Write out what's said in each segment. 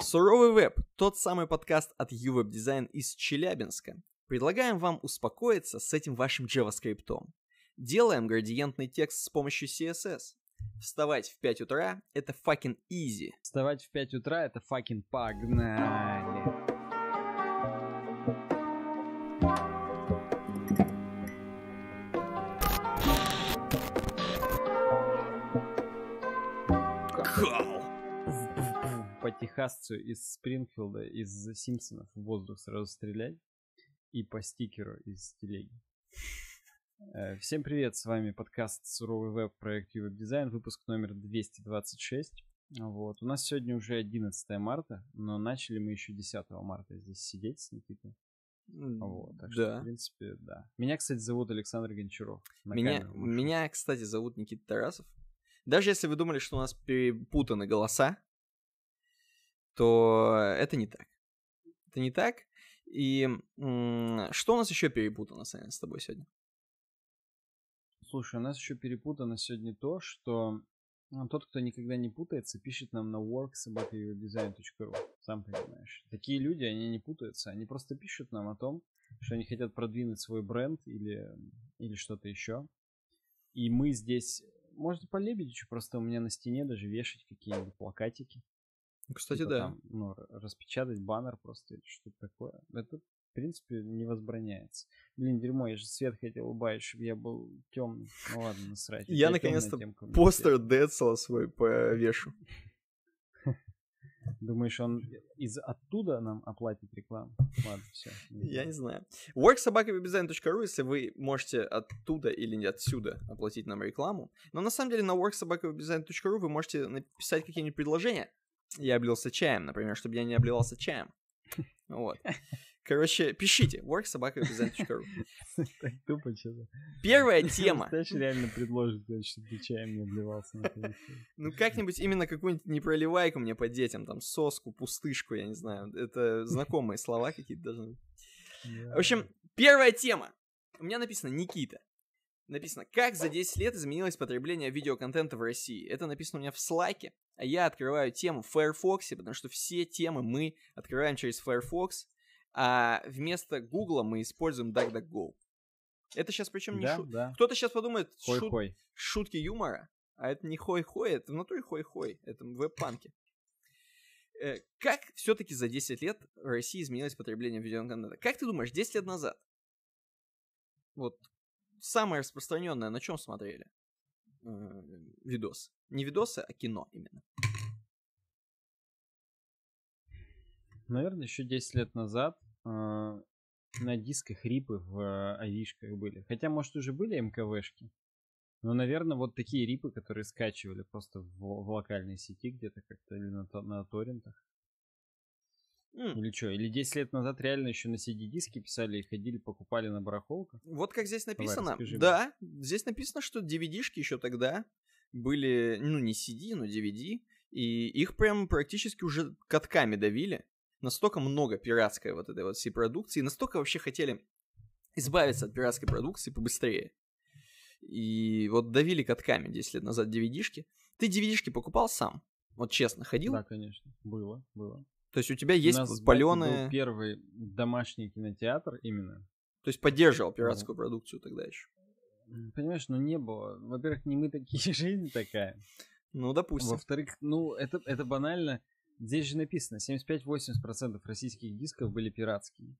Суровый веб – тот самый подкаст от uWeb Design из Челябинска. Предлагаем вам успокоиться с этим вашим JavaScript. Делаем градиентный текст с помощью CSS. Вставать в 5 утра – это fucking easy. Вставать в 5 утра – это fucking погнали. техасцу из Спрингфилда, из Симпсонов в воздух сразу стрелять и по стикеру из телеги. Э, всем привет, с вами подкаст «Суровый веб», проект «Ювеб Дизайн», выпуск номер 226. Вот. У нас сегодня уже 11 марта, но начали мы еще 10 марта здесь сидеть с Никитой. Вот, так да. что, в принципе, да. Меня, кстати, зовут Александр Гончаров. Меня, меня, кстати, зовут Никита Тарасов. Даже если вы думали, что у нас перепутаны голоса, то это не так. Это не так. И что у нас еще перепутано, Саня, с тобой сегодня? Слушай, у нас еще перепутано сегодня то, что а, тот, кто никогда не путается, пишет нам на worksobakaewebdesign.ru. Сам понимаешь. Такие люди, они не путаются. Они просто пишут нам о том, что они хотят продвинуть свой бренд или, или что-то еще. И мы здесь... Можно по Лебедичу просто у меня на стене даже вешать какие-нибудь плакатики. Кстати, типа да. Там, ну, распечатать баннер просто или что-то такое. Это, в принципе, не возбраняется. Блин, дерьмо, я же свет хотел убавить, чтобы я был темный. Ну ладно, насрать. Я, я наконец-то постер Децела свой повешу. Думаешь, он из оттуда нам оплатит рекламу? Ладно, все. Я не знаю. worksobakawebidesign.ru, если вы можете оттуда или не отсюда оплатить нам рекламу. Но на самом деле на worksobakawebidesign.ru вы можете написать какие-нибудь предложения, я облился чаем, например, чтобы я не обливался чаем. Вот. Короче, пишите. worksobaka.bizant.ru Так тупо что-то. Первая тема. Знаешь, реально предложит, чтобы ты чаем не обливался. Ну, как-нибудь именно какую-нибудь непроливайку мне по детям, там, соску, пустышку, я не знаю. Это знакомые слова какие-то должны быть. В общем, первая тема. У меня написано Никита. Написано, как за 10 лет изменилось потребление видеоконтента в России. Это написано у меня в слайке я открываю тему в Firefox, потому что все темы мы открываем через Firefox, а вместо Google мы используем DuckDuckGo. Это сейчас причем не да, шутка. Да. Кто-то сейчас подумает, хой шут... -хой. шутки юмора, а это не хой-хой, это в натуре хой-хой, это веб-панки. Э, как все-таки за 10 лет в России изменилось потребление видеоконтента? Как ты думаешь, 10 лет назад? Вот самое распространенное, на чем смотрели? э, видосы. Не видосы, а кино именно. Наверное, еще 10 лет назад э, на дисках рипы в э, авишках были. Хотя, может, уже были МКВшки. Но, наверное, вот такие рипы, которые скачивали просто в, в локальной сети где-то как-то или на, на торрентах. Mm. Или что? Или 10 лет назад реально еще на CD-диски писали и ходили, покупали на барахолках? Вот как здесь написано. Давай, да, мне. здесь написано, что DVD-шки еще тогда были, ну, не CD, но DVD. И их прям практически уже катками давили. Настолько много пиратской вот этой вот всей продукции. Настолько вообще хотели избавиться от пиратской продукции побыстрее. И вот давили катками 10 лет назад DVD-шки. Ты DVD-шки покупал сам? Вот честно, ходил? Да, конечно. Было, было. То есть у тебя есть у нас паленые... был первый домашний кинотеатр именно. То есть поддерживал пиратскую продукцию тогда еще. Понимаешь, ну не было. Во-первых, не мы такие, жизнь такая. Ну, допустим. Во-вторых, ну, это, это банально. Здесь же написано, 75-80% российских дисков были пиратскими.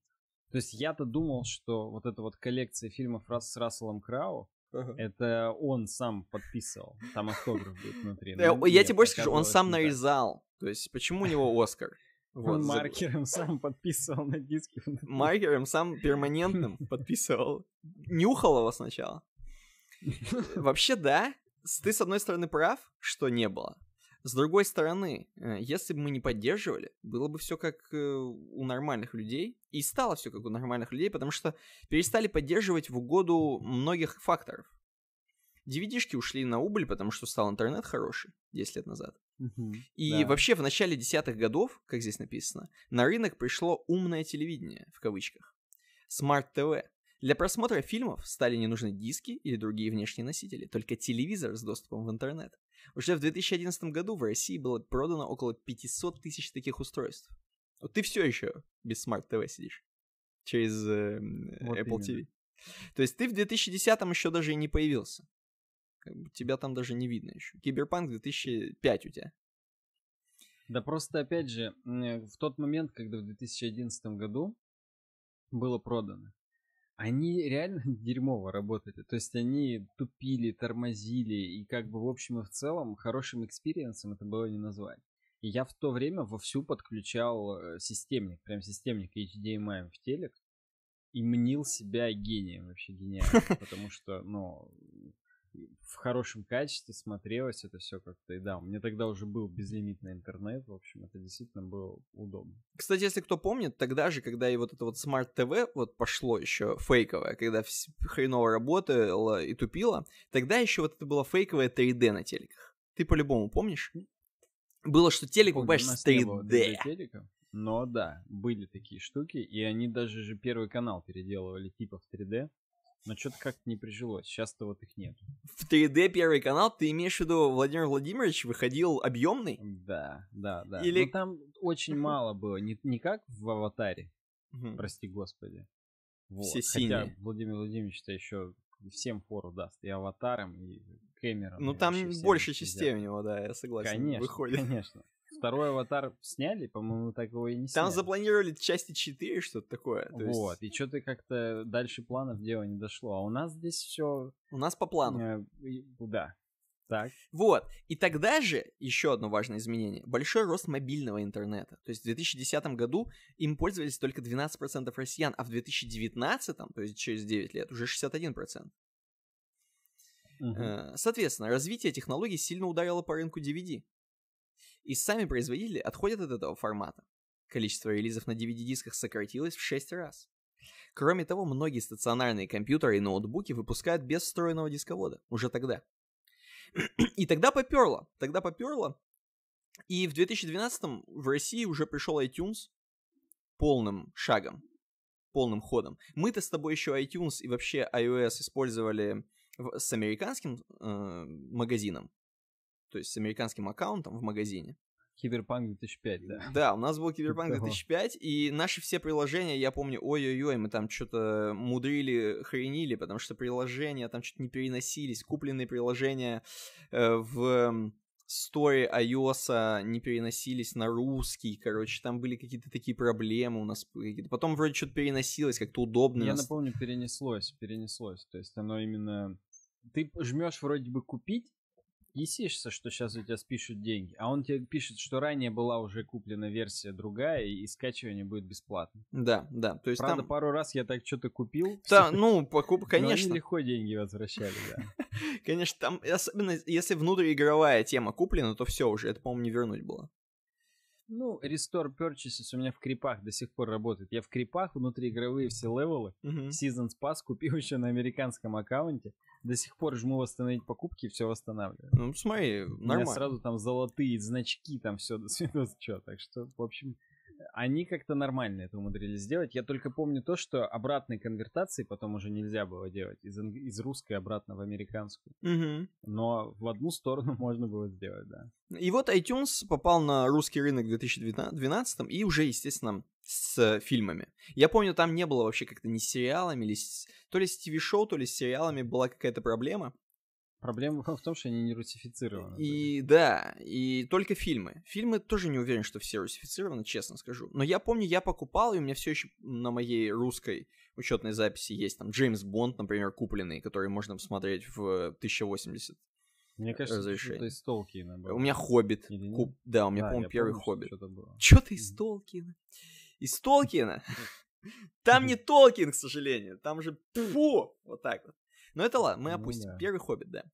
То есть я-то думал, что вот эта вот коллекция фильмов с Расселом Крау, Ага. Это он сам подписывал. Там автограф будет внутри. Ну, я тебе больше скажу, он сам нарезал. То есть, почему у него Оскар? Вот, Маркером за... сам подписывал на диске. Маркером сам перманентным подписывал. Нюхал его сначала. Вообще, да, ты, с одной стороны, прав, что не было. С другой стороны, э, если бы мы не поддерживали, было бы все как э, у нормальных людей. И стало все как у нормальных людей, потому что перестали поддерживать в угоду многих факторов. DVD-шки ушли на убыль, потому что стал интернет хороший 10 лет назад и да. вообще в начале десятых годов, как здесь написано, на рынок пришло умное телевидение, в кавычках, смарт-ТВ. Для просмотра фильмов стали не нужны диски или другие внешние носители, только телевизор с доступом в интернет. Уже в 2011 году в России было продано около 500 тысяч таких устройств. Вот ты все еще без смарт-ТВ сидишь через э, вот Apple именно. TV. То есть ты в 2010 еще даже и не появился. Как бы тебя там даже не видно еще. Киберпанк 2005 у тебя. Да просто, опять же, э, в тот момент, когда в 2011 году было продано, они реально дерьмово работали. То есть они тупили, тормозили, и как бы в общем и в целом хорошим экспириенсом это было не назвать. И я в то время вовсю подключал э, системник, прям системник HDMI эм в телек, и мнил себя гением, вообще гениально, потому что, ну, в хорошем качестве смотрелось это все как-то. И да, у меня тогда уже был безлимитный интернет, в общем, это действительно было удобно. Кстати, если кто помнит, тогда же, когда и вот это вот Smart TV вот пошло еще фейковое, когда хреново работало и тупило, тогда еще вот это было фейковое 3D на телеках. Ты по-любому помнишь? Было, что телек покупаешь с 3D. 3D телека. Но да, были такие штуки, и они даже же первый канал переделывали типа в 3D. Но что-то как-то не прижилось. Сейчас-то вот их нет. В 3D первый канал, ты имеешь в виду, Владимир Владимирович выходил объемный? Да, да, да. Или... Но ну, там очень мало было. Не, не как в «Аватаре», угу. прости господи. Вот. Все синие. Хотя Владимир Владимирович-то еще всем фору даст. И «Аватаром», и Кэмерон. Ну там больше частей взял. у него, да, я согласен. Конечно, выходит. конечно. Второй аватар сняли, по-моему, так его и не сняли. Там запланировали части 4, что-то такое. То вот, есть... и что-то как-то дальше планов дело не дошло. А у нас здесь все... У нас по плану. Э, да. Так. Вот. И тогда же еще одно важное изменение. Большой рост мобильного интернета. То есть в 2010 году им пользовались только 12% россиян, а в 2019, то есть через 9 лет, уже 61%. Э, соответственно, развитие технологий сильно ударило по рынку DVD. И сами производители отходят от этого формата. Количество релизов на DVD-дисках сократилось в 6 раз. Кроме того, многие стационарные компьютеры и ноутбуки выпускают без встроенного дисковода уже тогда. И тогда поперло, тогда поперло. И в 2012 м в России уже пришел iTunes полным шагом, полным ходом. Мы-то с тобой еще iTunes и вообще iOS использовали с американским э, магазином, то есть с американским аккаунтом в магазине. Киберпанк 2005, да. Да, у нас был Киберпанк 2005, типа и наши все приложения, я помню, ой-ой-ой, мы там что-то мудрили, хренили, потому что приложения там что-то не переносились, купленные приложения э, в сторе iOS -а не переносились на русский, короче, там были какие-то такие проблемы у нас. Потом вроде что-то переносилось, как-то удобно. Я напомню, перенеслось, перенеслось. То есть оно именно... Ты жмешь вроде бы купить, Есишься, что сейчас у тебя спишут деньги, а он тебе пишет, что ранее была уже куплена версия другая, и скачивание будет бесплатно. Да, да. То есть Правда, там... пару раз я так что-то купил. Да, ну, покупка, конечно. Но они легко деньги возвращали, да. Конечно, там, особенно если внутриигровая тема куплена, то все уже, это, по-моему, не вернуть было. Ну, Restore Purchases у меня в крипах до сих пор работает. Я в крипах внутриигровые все левелы. Uh-huh. Seasons Pass купил еще на американском аккаунте. До сих пор жму восстановить покупки и все восстанавливаю. Ну, смотри, нормально. У меня сразу там золотые значки, там все до свидос, что. Так что, в общем, они как-то нормально это умудрились сделать. Я только помню то, что обратной конвертации потом уже нельзя было делать из, из русской обратно в американскую. Угу. Но в одну сторону можно было сделать, да. И вот iTunes попал на русский рынок в 2012 и уже, естественно, с фильмами. Я помню, там не было вообще как-то ни с сериалами, или с... то ли с телешоу, то ли с сериалами была какая-то проблема. Проблема в том, что они не русифицированы. И да, и только фильмы. Фильмы тоже не уверен, что все русифицированы, честно скажу. Но я помню, я покупал, и у меня все еще на моей русской учетной записи есть там Джеймс Бонд, например, купленный, который можно посмотреть в 1080 мне кажется, разрешение. что-то из Толкина было. У меня Хоббит. Куб... Да, у меня, да, по-моему, первый помню, Хоббит. Что-то, что-то из Толкина. Из Толкина? Там не Толкин, к сожалению. Там же фу! Вот так вот. Но это ладно, мы ну опустим. Ну, да. Первый хоббит, да.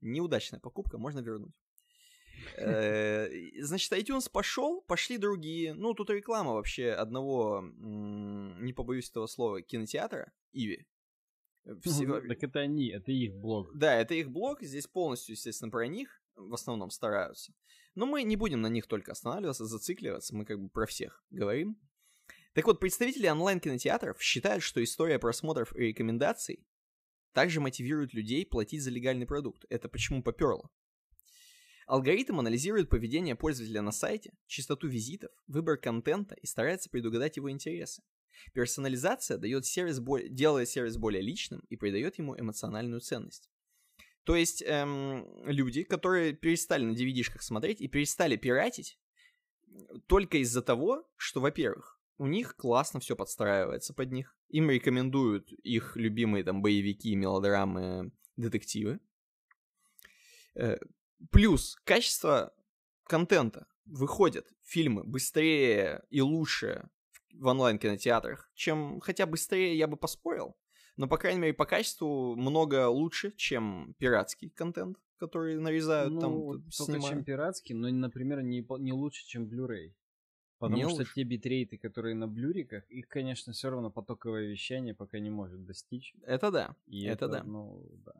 Неудачная покупка, можно вернуть. Э, значит, iTunes пошел, пошли другие. Ну, тут реклама вообще одного, не побоюсь этого слова, кинотеатра, Иви. Э, Всего... Так это они, это их блог. Да, это их блог, здесь полностью, естественно, про них в основном стараются. Но мы не будем на них только останавливаться, зацикливаться, мы как бы про всех говорим. Так вот, представители онлайн-кинотеатров считают, что история просмотров и рекомендаций также мотивирует людей платить за легальный продукт. Это почему поперло. Алгоритм анализирует поведение пользователя на сайте, частоту визитов, выбор контента и старается предугадать его интересы. Персонализация дает сервис более, делает сервис более личным и придает ему эмоциональную ценность. То есть эм, люди, которые перестали на DVD-шках смотреть и перестали пиратить, э, только из-за того, что, во-первых, у них классно все подстраивается под них. Им рекомендуют их любимые там боевики, мелодрамы, детективы. Э, плюс качество контента. Выходят фильмы быстрее и лучше в онлайн-кинотеатрах, чем хотя быстрее я бы поспорил. Но, по крайней мере, по качеству много лучше, чем пиратский контент, который нарезают ну, там. Только чем пиратский, но, например, не, не лучше, чем Blu-ray. Потому не что уж. те битрейты, которые на блюриках, их, конечно, все равно потоковое вещание пока не может достичь. Это да. И это, это да. Ну, да.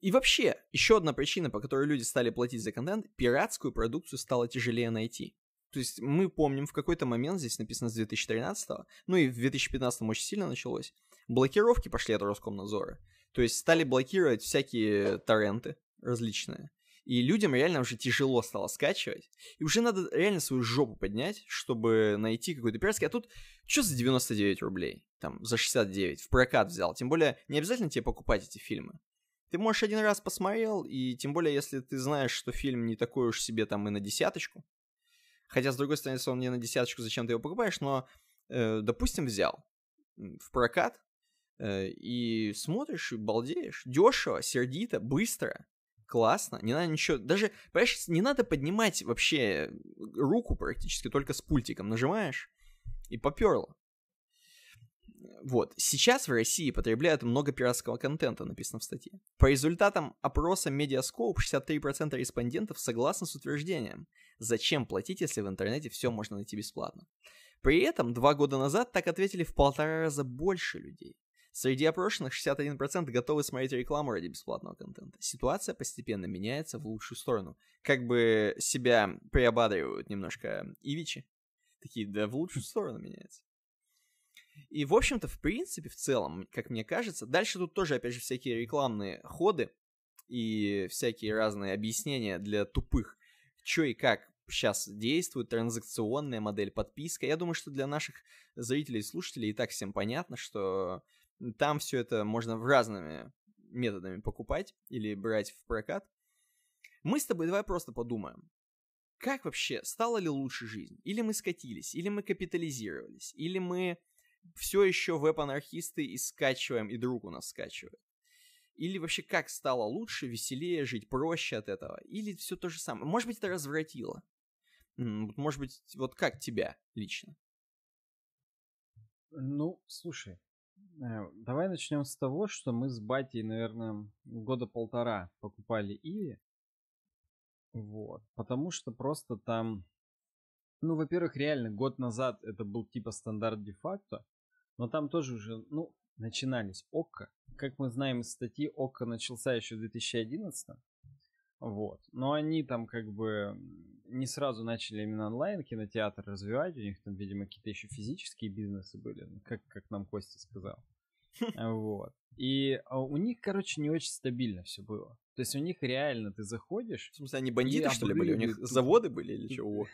И вообще, еще одна причина, по которой люди стали платить за контент, пиратскую продукцию стало тяжелее найти. То есть мы помним, в какой-то момент, здесь написано с 2013, ну и в 2015 очень сильно началось, блокировки пошли от Роскомнадзора. То есть стали блокировать всякие торренты различные. И людям реально уже тяжело стало скачивать. И уже надо реально свою жопу поднять, чтобы найти какой-то пиратский. А тут что за 99 рублей? Там, за 69 в прокат взял. Тем более, не обязательно тебе покупать эти фильмы. Ты можешь один раз посмотрел, и тем более, если ты знаешь, что фильм не такой уж себе там и на десяточку. Хотя, с другой стороны, если он не на десяточку, зачем ты его покупаешь, но, э, допустим, взял в прокат, э, и смотришь и балдеешь. Дешево, сердито, быстро классно, не надо ничего, даже, понимаешь, не надо поднимать вообще руку практически, только с пультиком нажимаешь, и поперло. Вот. Сейчас в России потребляют много пиратского контента, написано в статье. По результатам опроса Mediascope 63% респондентов согласны с утверждением. Зачем платить, если в интернете все можно найти бесплатно? При этом два года назад так ответили в полтора раза больше людей. Среди опрошенных 61% готовы смотреть рекламу ради бесплатного контента. Ситуация постепенно меняется в лучшую сторону. Как бы себя приободривают немножко Ивичи. Такие, да, в лучшую сторону меняется. И, в общем-то, в принципе, в целом, как мне кажется, дальше тут тоже, опять же, всякие рекламные ходы и всякие разные объяснения для тупых, чё и как сейчас действует, транзакционная модель подписка. Я думаю, что для наших зрителей и слушателей и так всем понятно, что там все это можно разными методами покупать или брать в прокат. Мы с тобой давай просто подумаем. Как вообще, стала ли лучше жизнь? Или мы скатились, или мы капитализировались, или мы все еще веб-анархисты и скачиваем, и друг у нас скачивает? Или вообще как стало лучше, веселее жить, проще от этого? Или все то же самое? Может быть, это развратило? Может быть, вот как тебя лично? Ну, слушай, Э, давай начнем с того, что мы с батей, наверное, года полтора покупали Иви. Вот. Потому что просто там... Ну, во-первых, реально, год назад это был типа стандарт де-факто, но там тоже уже, ну, начинались ОККО. Как мы знаем из статьи, ОККО начался еще в 2011. Вот. Но они там как бы не сразу начали именно онлайн кинотеатр развивать, у них там, видимо, какие-то еще физические бизнесы были, ну, как, как нам Костя сказал. Вот. И а, у них, короче, не очень стабильно все было. То есть у них реально ты заходишь... В смысле, они бандиты, что ли, были? У них заводы были или что?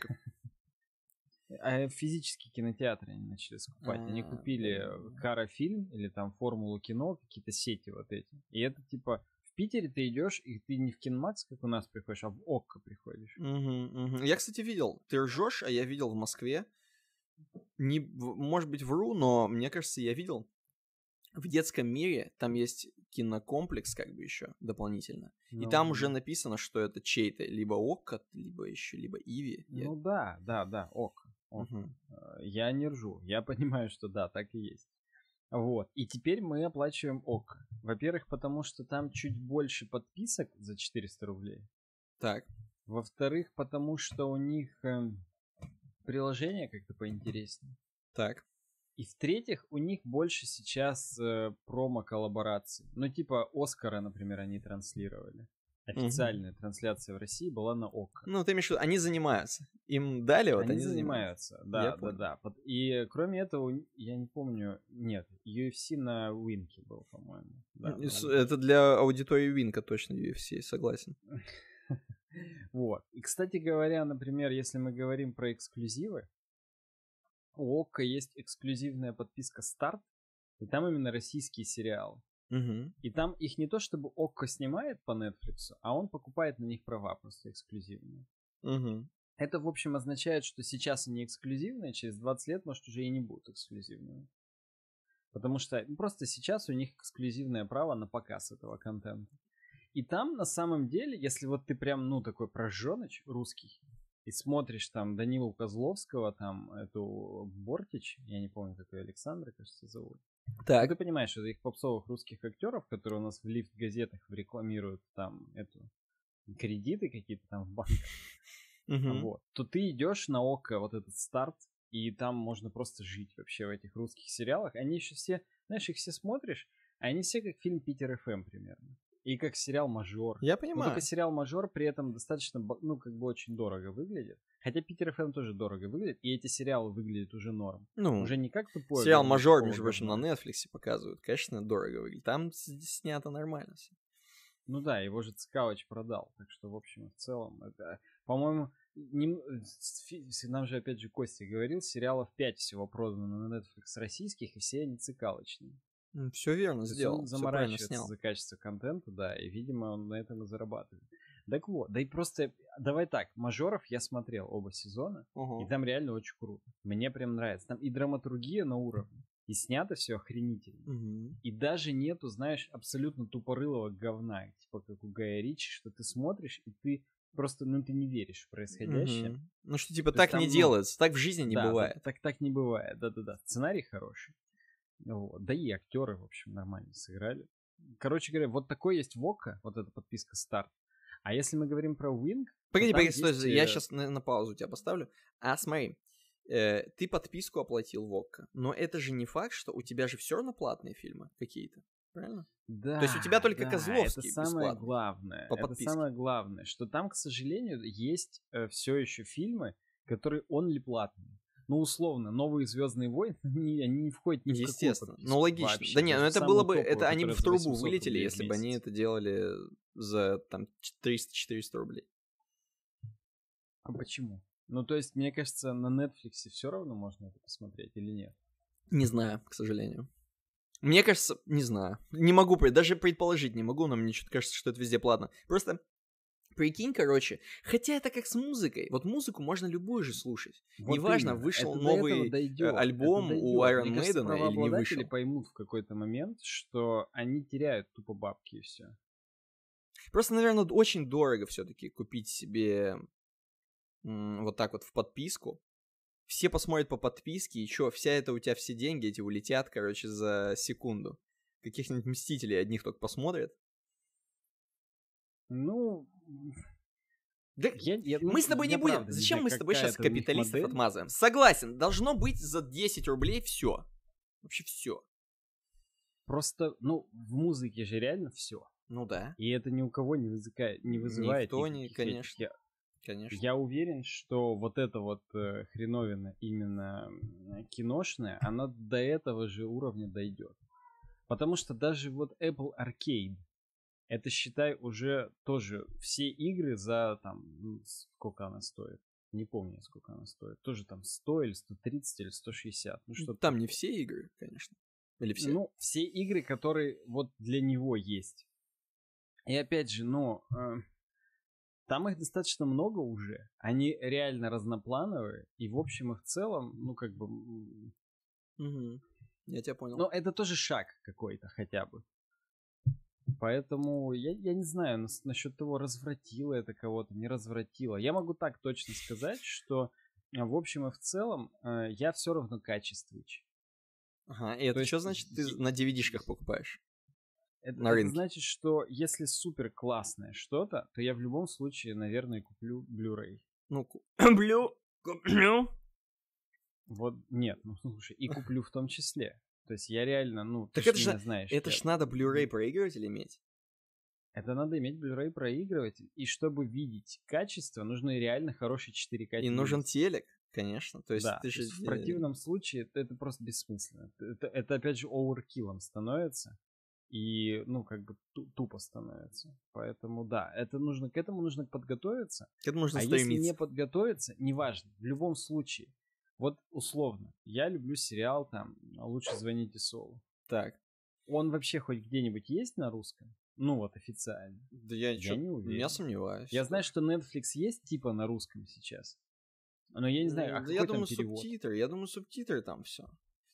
А э, физические кинотеатры они начали скупать. Они а, купили Карафильм или там Формулу кино, какие-то сети вот эти. И это типа в Питере ты идешь, и ты не в Кинмакс, как у нас приходишь, а в ОККО приходишь. Угу, угу. Я, кстати, видел. Ты ржешь, а я видел в Москве. Не, может быть, вру, но мне кажется, я видел. В детском мире там есть кинокомплекс, как бы еще дополнительно. Ну, и там уже написано, что это чей-то либо ОККО, либо еще, либо Иви. Ну да, да, да, ОККО. Угу. Я не ржу. Я понимаю, что да, так и есть. Вот. И теперь мы оплачиваем ОК. Во-первых, потому что там чуть больше подписок за 400 рублей. Так. Во-вторых, потому что у них э, приложение как-то поинтереснее. Так. И в-третьих, у них больше сейчас э, промо-коллабораций. Ну, типа Оскара, например, они транслировали официальная угу. трансляция в России была на ОК. Ну, ты имеешь в виду, они занимаются. Им дали, вот они, они занимаются. занимаются. Да, я да, помню. да. И кроме этого, я не помню, нет, UFC на Винке был, по-моему. Да, Это для аудитории Винка точно UFC, согласен. Вот. И, кстати говоря, например, если мы говорим про эксклюзивы, у ОККО есть эксклюзивная подписка «Старт», и там именно российские сериалы. Угу. И там их не то чтобы Окко снимает по Netflix, а он покупает на них права просто эксклюзивные. Угу. Это, в общем, означает, что сейчас они эксклюзивные, а через 20 лет, может, уже и не будут эксклюзивными. Потому что ну, просто сейчас у них эксклюзивное право на показ этого контента. И там, на самом деле, если вот ты прям, ну, такой прожженыч русский, и смотришь там Данилу Козловского, там эту Бортич, я не помню, как ее Александра, кажется, зовут. Так. Ты понимаешь, это их попсовых русских актеров, которые у нас в лифт-газетах рекламируют там эту кредиты какие-то там в банках. Вот. То ты идешь на око вот этот старт, и там можно просто жить вообще в этих русских сериалах. Они еще все, знаешь, их все смотришь, а они все как фильм Питер ФМ примерно. И как сериал «Мажор». Я ну, понимаю. Но только сериал «Мажор» при этом достаточно, ну, как бы очень дорого выглядит. Хотя Питер ФМ эм» тоже дорого выглядит, и эти сериалы выглядят уже норм. Ну, уже не как тупой. Сериал «Мажор», между прочим, на Netflix показывают. Конечно, дорого выглядит. Там снято нормально все. Ну да, его же Цкавыч продал. Так что, в общем, в целом, это, по-моему, не, нам же, опять же, Костя говорил, сериалов 5 всего продано на Netflix российских, и все они цикалочные. Все верно сделал. Он заморачивается снял. за качество контента, да, и, видимо, он на этом и зарабатывает. Так вот, да и просто, давай так, мажоров я смотрел оба сезона, угу. и там реально очень круто. Мне прям нравится. Там и драматургия на уровне, и снято все охренительно. Угу. И даже нету, знаешь, абсолютно тупорылого говна, типа как у Гая Ричи, что ты смотришь, и ты просто, ну, ты не веришь в происходящее. Угу. Ну, что, типа, То так там, не ну, делается, так в жизни не да, бывает. Так, так, так не бывает, да-да-да. Сценарий хороший. Вот. Да и актеры, в общем, нормально сыграли. Короче говоря, вот такой есть Вока, вот эта подписка старт. А если мы говорим про Wing... Погоди, погоди, стой, есть... я сейчас э, на, на паузу тебя поставлю. А смотри, э, ты подписку оплатил Вокка, но это же не факт, что у тебя же все равно платные фильмы какие-то, правильно? Да. То есть у тебя только да, Козловский это самое главное. По это самое главное, что там, к сожалению, есть э, все еще фильмы, которые он ли платный ну, условно, новые Звездные войны, они, они не входят ни Естественно. Ну, логично. Вообще. Да нет, ну это было бы, это они бы в трубу вылетели, если бы они это делали за, там, 300-400 рублей. А почему? Ну, то есть, мне кажется, на Netflix все равно можно это посмотреть или нет? Не знаю, к сожалению. Мне кажется, не знаю. Не могу, даже предположить не могу, но мне что-то кажется, что это везде платно. Просто Прикинь, короче, хотя это как с музыкой. Вот музыку можно любую же слушать. Вот Неважно, именно. вышел это новый э, альбом это у Iron Maiden или не вышел. поймут в какой-то момент, что они теряют тупо бабки и все. Просто, наверное, очень дорого все-таки купить себе вот так вот в подписку. Все посмотрят по подписке, и что, вся это у тебя все деньги эти улетят, короче, за секунду. Каких-нибудь Мстителей одних только посмотрят. Ну, да, я, я, мы с тобой ну, не будем. Правда, Зачем мы с тобой сейчас капиталистов модель? отмазываем? Согласен, должно быть за 10 рублей все. Вообще все. Просто, ну, в музыке же реально все. Ну да. И это ни у кого не, вызыка... не вызывает. Никто не, конечно. Я, конечно. Я уверен, что вот эта вот э, хреновина именно киношная, она до этого же уровня дойдет. Потому что даже вот Apple Arcade, это считай уже тоже все игры за там, сколько она стоит. Не помню, сколько она стоит. Тоже там 100 или 130 или 160. Ну, что там не все игры, конечно. Или все? Ну, все игры, которые вот для него есть. И опять же, ну, э, там их достаточно много уже. Они реально разноплановые. И в общем и в целом, ну, как бы... Угу. Я тебя понял. Но это тоже шаг какой-то хотя бы. Поэтому я, я не знаю нас, насчет того, развратило это кого-то, не развратило. Я могу так точно сказать, что а, в общем и в целом э, я все равно качествич. Ага, и это То что есть... значит ты на dvd покупаешь? Это, на рынке. это значит, что если супер классное что-то, то я в любом случае, наверное, куплю Blu-ray. Ну, куплю, куплю. Вот, нет, ну слушай, и куплю в том числе. То есть я реально, ну, так ты это ж, не знаешь. Это я... ж надо Blu-ray проигрыватель иметь. Это надо иметь Blu-ray проигрыватель, и чтобы видеть качество, нужны реально хороший 4К. И нужен телек, конечно. То есть, да, ты же... в э, противном случае это, это просто бессмысленно. Это, это опять же оверкиллом становится и, ну, как бы тупо становится. Поэтому, да, это нужно, к этому нужно подготовиться. К этому нужно а стремиться. если не подготовиться, неважно, в любом случае, вот условно, я люблю сериал там «Лучше звоните Солу». Так, он вообще хоть где-нибудь есть на русском? Ну вот официально. Да я, я не ну, уверен. Я сомневаюсь. Я знаю, что Netflix есть типа на русском сейчас. Но я не знаю, ну, а какой я там думаю, перевод? субтитры, я думаю, субтитры там все.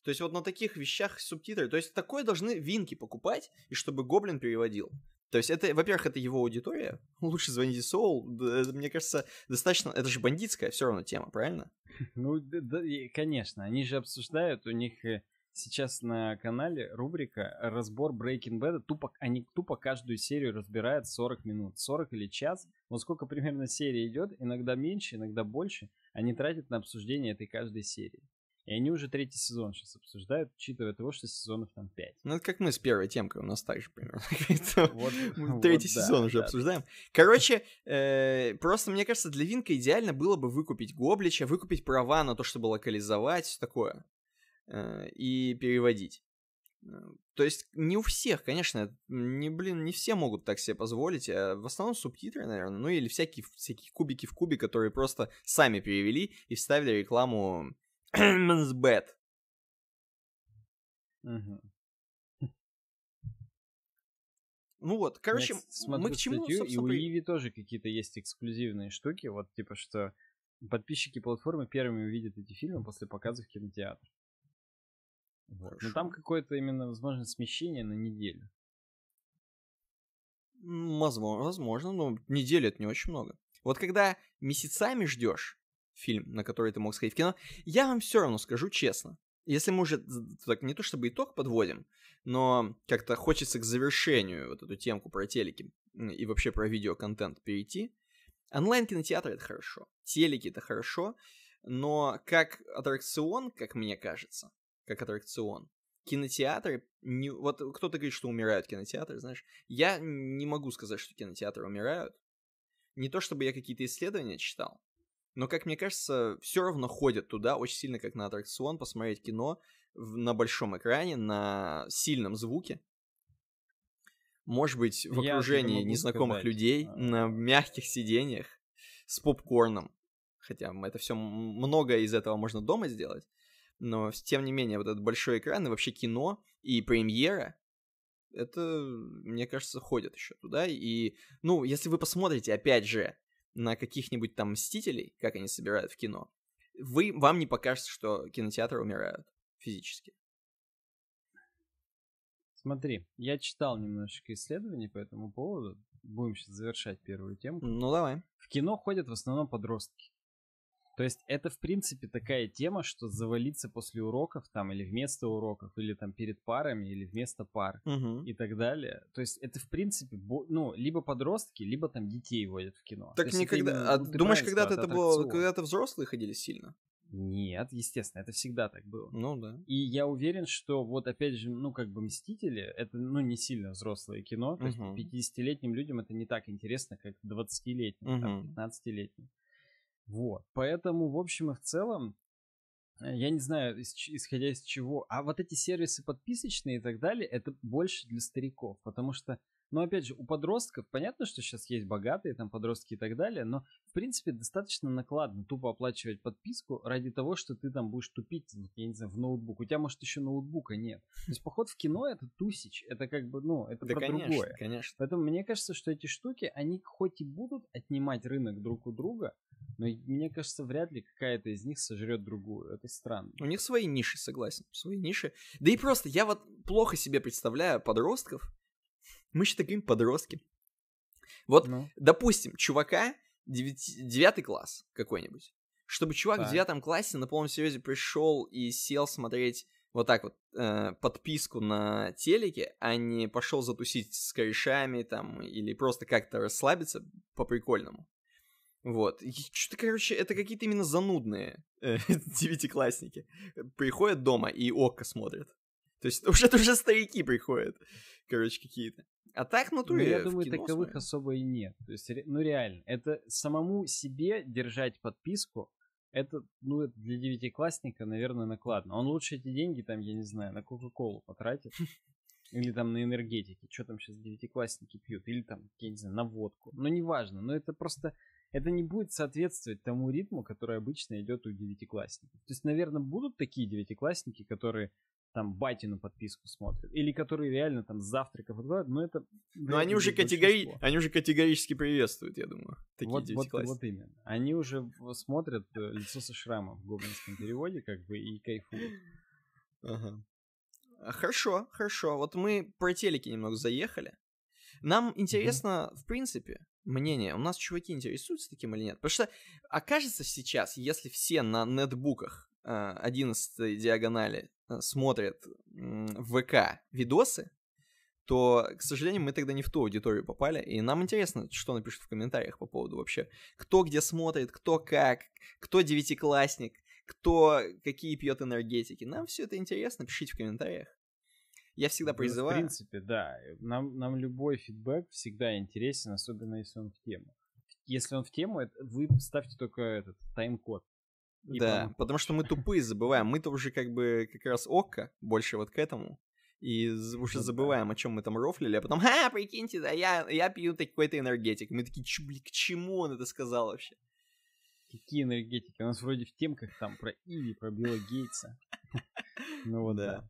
То есть вот на таких вещах субтитры. То есть такое должны винки покупать, и чтобы гоблин переводил. То есть это, во-первых, это его аудитория. Лучше звоните Соул. Э, мне кажется, достаточно... Это же бандитская все равно тема, правильно? Ну, да, конечно. Они же обсуждают, у них э, сейчас на канале рубрика разбор Breaking Bad. Тупо, они тупо каждую серию разбирают 40 минут. 40 или час. Вот сколько примерно серии идет, иногда меньше, иногда больше, они тратят на обсуждение этой каждой серии. И они уже третий сезон сейчас обсуждают, учитывая того, что сезонов там пять. Ну, это как мы с первой темкой, у нас так же примерно. третий сезон уже обсуждаем. Короче, э, просто, мне кажется, для Винка идеально было бы выкупить Гоблича, выкупить права на то, чтобы локализовать, все такое, э, и переводить. Э, то есть не у всех, конечно, не, блин, не все могут так себе позволить, а в основном субтитры, наверное, ну или всякие, всякие кубики в кубе, которые просто сами перевели и вставили рекламу Мсбет. Угу. Ну вот, короче, Я мы к чему, статью, И у Иви тоже какие-то есть эксклюзивные штуки, вот типа, что подписчики платформы первыми увидят эти фильмы после показа в кинотеатр. Вот. Но ну, там какое-то именно, возможно, смещение на неделю. возможно, но недели это не очень много. Вот когда месяцами ждешь, фильм, на который ты мог сходить в кино, я вам все равно скажу честно. Если мы уже так не то чтобы итог подводим, но как-то хочется к завершению вот эту темку про телеки и вообще про видеоконтент перейти. Онлайн-кинотеатр — это хорошо, телеки — это хорошо, но как аттракцион, как мне кажется, как аттракцион, кинотеатры, не, вот кто-то говорит, что умирают кинотеатры, знаешь, я не могу сказать, что кинотеатры умирают. Не то чтобы я какие-то исследования читал, но, как мне кажется, все равно ходят туда очень сильно, как на аттракцион, посмотреть кино в, на большом экране, на сильном звуке. Может быть, в Я окружении незнакомых сказать. людей, а... на мягких сиденьях, с попкорном. Хотя это все многое из этого можно дома сделать. Но, тем не менее, вот этот большой экран и вообще кино и премьера, это, мне кажется, ходят еще туда. И, ну, если вы посмотрите, опять же, на каких-нибудь там мстителей, как они собирают в кино, вы, вам не покажется, что кинотеатры умирают физически. Смотри, я читал немножечко исследований по этому поводу. Будем сейчас завершать первую тему. Ну, давай. В кино ходят в основном подростки. То есть это, в принципе, такая тема, что завалиться после уроков там или вместо уроков, или там перед парами, или вместо пар угу. и так далее. То есть это, в принципе, ну, либо подростки, либо там детей водят в кино. Так То никогда... Именно, а, ну, думаешь, когда-то это было... Когда-то взрослые ходили сильно? Нет, естественно, это всегда так было. Ну да. И я уверен, что вот опять же, ну как бы Мстители, это ну не сильно взрослое кино, то угу. есть 50-летним людям это не так интересно, как 20-летним, угу. 15-летним. Вот. Поэтому, в общем и в целом, э, я не знаю, исходя из чего. А вот эти сервисы подписочные и так далее, это больше для стариков. Потому что, ну, опять же, у подростков, понятно, что сейчас есть богатые там подростки и так далее, но, в принципе, достаточно накладно тупо оплачивать подписку ради того, что ты там будешь тупить, я не знаю, в ноутбук. У тебя, может, еще ноутбука нет. То есть поход в кино — это тусич, это как бы, ну, это да, про конечно, другое. конечно. Поэтому мне кажется, что эти штуки, они хоть и будут отнимать рынок друг у друга, но мне кажется, вряд ли какая-то из них сожрет другую. Это странно. У них свои ниши, согласен. Свои ниши. Да и просто я вот плохо себе представляю подростков. Мы еще таким подростки. Вот, ну. допустим, чувака, 9, 9 класс какой-нибудь. Чтобы чувак да. в девятом классе на полном серьезе пришел и сел смотреть вот так вот э, подписку на телеке, а не пошел затусить с корешами там или просто как-то расслабиться по-прикольному. Вот. Что-то, короче, это какие-то именно занудные э, девятиклассники. Приходят дома и окко смотрят. То есть уже, это уже старики приходят, короче, какие-то. А так, ну, то Я думаю, таковых смотрим. особо и нет. То есть, ну, реально, это самому себе держать подписку, это, ну, это для девятиклассника, наверное, накладно. Он лучше эти деньги, там, я не знаю, на Кока-Колу потратит. Или там на энергетики. Что там сейчас девятиклассники пьют? Или там, я не знаю, на водку. Ну, неважно. Но это просто это не будет соответствовать тому ритму, который обычно идет у девятиклассников. То есть, наверное, будут такие девятиклассники, которые там Батину подписку смотрят, или которые реально там с завтраков откладывают, но это... Но они уже, категори... они уже категорически приветствуют, я думаю, такие вот, вот, вот именно. Они уже смотрят э, «Лицо со шрамом» в гоблинском переводе, как бы, и кайфуют. Ага. А, хорошо, хорошо. Вот мы про телеки немного заехали. Нам интересно, mm-hmm. в принципе, мнение, у нас чуваки интересуются таким или нет? Потому что окажется сейчас, если все на нетбуках 11 а, диагонали а, смотрят в ВК видосы, то, к сожалению, мы тогда не в ту аудиторию попали, и нам интересно, что напишут в комментариях по поводу вообще, кто где смотрит, кто как, кто девятиклассник, кто какие пьет энергетики. Нам все это интересно, пишите в комментариях. Я всегда ну, призываю... В принципе, да. Э, нам, нам любой фидбэк всегда интересен, особенно если он в тему. Если он в тему, это вы ставьте только этот тайм-код. Да, там... потому что мы тупые забываем. Мы-то уже как бы как раз око больше вот к этому. И уже ну забываем, о чем мы там рофлили, а потом, ха, прикиньте, да, я, я пью такой-то энергетик. Мы такие, Чу, блин, к чему он это сказал вообще? Какие энергетики? У нас вроде в темках там про Иви, про Билла Гейтса. Ну вот, да.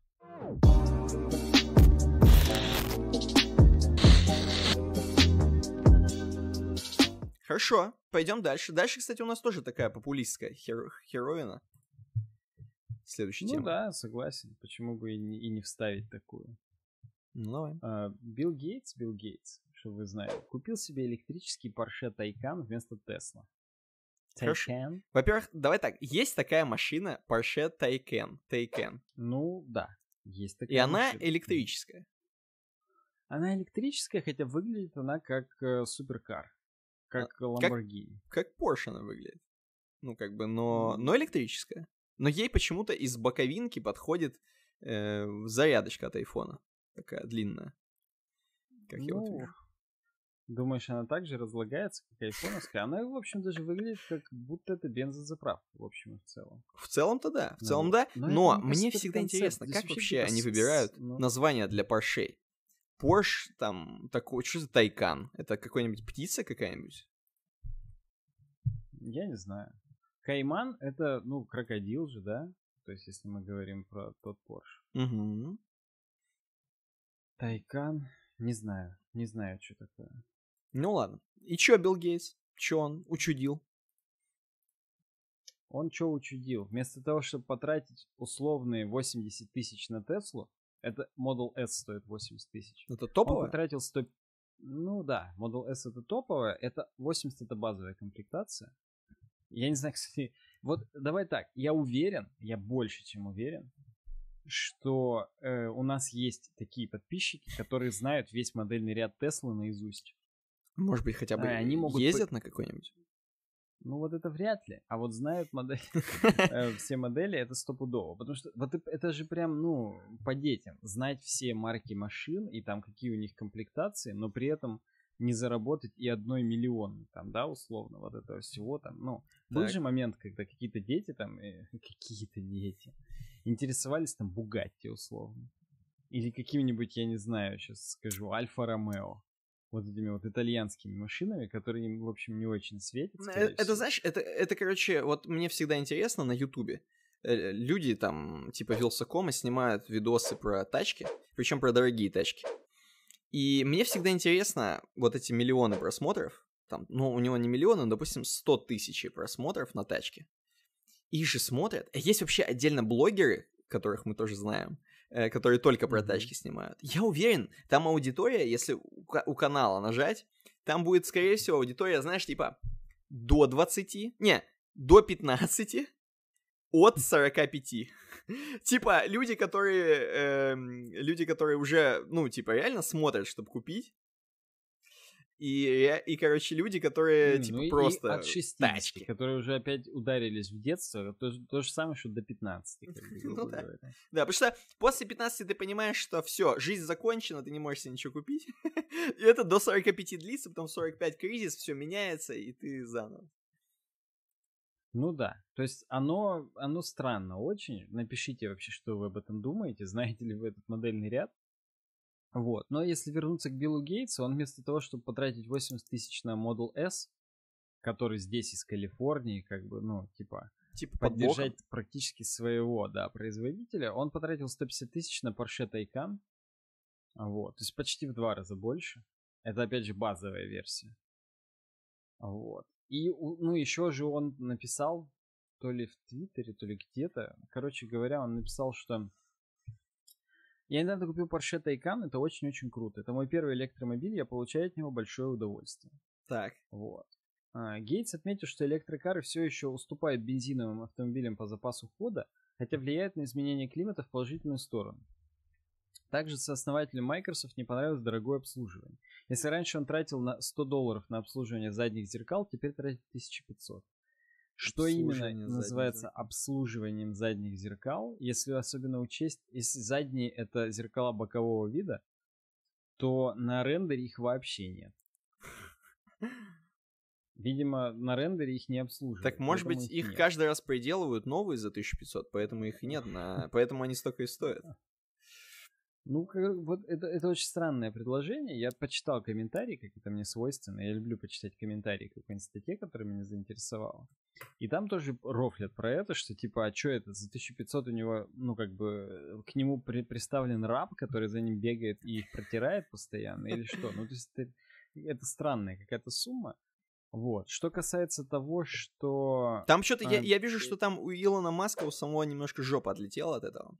Хорошо, пойдем дальше. Дальше, кстати, у нас тоже такая популистская хер... херовина. Следующая ну, тема. Ну да, согласен. Почему бы и не, и не вставить такую? Ну давай. А, Билл Гейтс, Билл Гейтс, что вы знаете, купил себе электрический Porsche Taycan вместо Tesla. Taycan. Во-первых, давай так. Есть такая машина Porsche Taycan. Taycan. Ну, да. Есть такая И машина. она электрическая. Она электрическая, хотя выглядит она как э, суперкар. А, как Ламборгини. Как, как Porsche она выглядит. Ну, как бы, но, но электрическая. Но ей почему-то из боковинки подходит э, зарядочка от айфона. Такая длинная. Как ну, я вот ну, вижу. Думаешь, она также разлагается, как айфоновская? Она, в общем, даже выглядит как будто это бензозаправка, в общем в целом. В целом-то да, в ну целом ну, да. Но, но мне всегда концепт. интересно, Здесь как вообще они выбирают с... Ну. названия для паршей? Порш, там, такой, что за Тайкан? Это какой-нибудь птица какая-нибудь? Я не знаю. Кайман — это, ну, крокодил же, да? То есть, если мы говорим про тот Порш. Угу. Тайкан, не знаю, не знаю, что такое. Ну ладно. И чё Билл Гейтс? Чё он учудил? Он чё учудил? Вместо того, чтобы потратить условные 80 тысяч на Теслу, это Model S стоит 80 тысяч. Это топовое? Он потратил 100... Ну да, Model S это топовое. Это 80 это базовая комплектация. Я не знаю, кстати... Вот давай так, я уверен, я больше чем уверен, что э, у нас есть такие подписчики, которые знают весь модельный ряд Теслы наизусть. Может быть, хотя бы а, они могут ездят по... на какой-нибудь? Ну вот это вряд ли. А вот знают модели, э, все модели, это стопудово. Потому что вот это же прям, ну, по детям. Знать все марки машин и там какие у них комплектации, но при этом не заработать и одной миллион, там, да, условно, вот этого всего там. Ну, был же момент, когда какие-то дети там, э, какие-то дети, интересовались там Бугатти, условно. Или каким-нибудь, я не знаю, сейчас скажу, Альфа Ромео вот этими вот итальянскими машинами, которые им, в общем, не очень светятся. Э, это, это, знаешь, это, это, короче, вот мне всегда интересно на Ютубе. Э, люди там, типа Вилсакома, снимают видосы про тачки, причем про дорогие тачки. И мне всегда интересно вот эти миллионы просмотров, там, ну, у него не миллионы, но, допустим, 100 тысяч просмотров на тачке. И же смотрят. Э, есть вообще отдельно блогеры, которых мы тоже знаем, Э, которые только про тачки снимают. Я уверен, там аудитория, если у канала нажать, там будет, скорее всего, аудитория, знаешь, типа до 20, не, до 15, от 45. типа люди, которые, эм, люди, которые уже, ну, типа реально смотрят, чтобы купить, и, и короче, люди, которые, ну, типа, ну, просто от 60, тачки. которые уже опять ударились в детство, то, то же самое, что до 15. Как ну, да. да, потому что после 15 ты понимаешь, что все, жизнь закончена, ты не можешь себе ничего купить. и это до 45 длится, потом 45 кризис, все меняется, и ты заново. Ну да, то есть оно, оно странно очень. Напишите вообще, что вы об этом думаете, знаете ли вы этот модельный ряд. Вот. Но если вернуться к Биллу Гейтсу, он вместо того, чтобы потратить 80 тысяч на Model S, который здесь из Калифорнии, как бы, ну, типа, типа поддержать под практически своего, да, производителя, он потратил 150 тысяч на Porsche Taycan. Вот. То есть почти в два раза больше. Это, опять же, базовая версия. Вот. И, ну, еще же он написал, то ли в Твиттере, то ли где-то, короче говоря, он написал, что я недавно купил Porsche Taycan, это очень-очень круто. Это мой первый электромобиль, я получаю от него большое удовольствие. Так. Вот. А, Гейтс отметил, что электрокары все еще уступают бензиновым автомобилям по запасу хода, хотя влияют на изменение климата в положительную сторону. Также сооснователю Microsoft не понравилось дорогое обслуживание. Если раньше он тратил на 100 долларов на обслуживание задних зеркал, теперь тратит 1500. Что именно называется задних. обслуживанием задних зеркал, если особенно учесть, если задние это зеркала бокового вида, то на рендере их вообще нет. Видимо, на рендере их не обслуживают. Так, может быть, их, их каждый раз приделывают новые за 1500, поэтому их нет, на... поэтому они столько и стоят. Ну, как, вот это, это очень странное предложение. Я почитал комментарии, как это мне свойственно. Я люблю почитать комментарии к какой-нибудь статье, которая меня заинтересовала. И там тоже рофлят про это, что типа, а что это, за 1500 у него, ну как бы, э, к нему при, представлен раб, который за ним бегает и их протирает постоянно, или что? Ну то есть это, это странная какая-то сумма. Вот. Что касается того, что... Там что-то... А, я, эм, я вижу, что э, там у Илона Маска у самого немножко жопа отлетела от этого.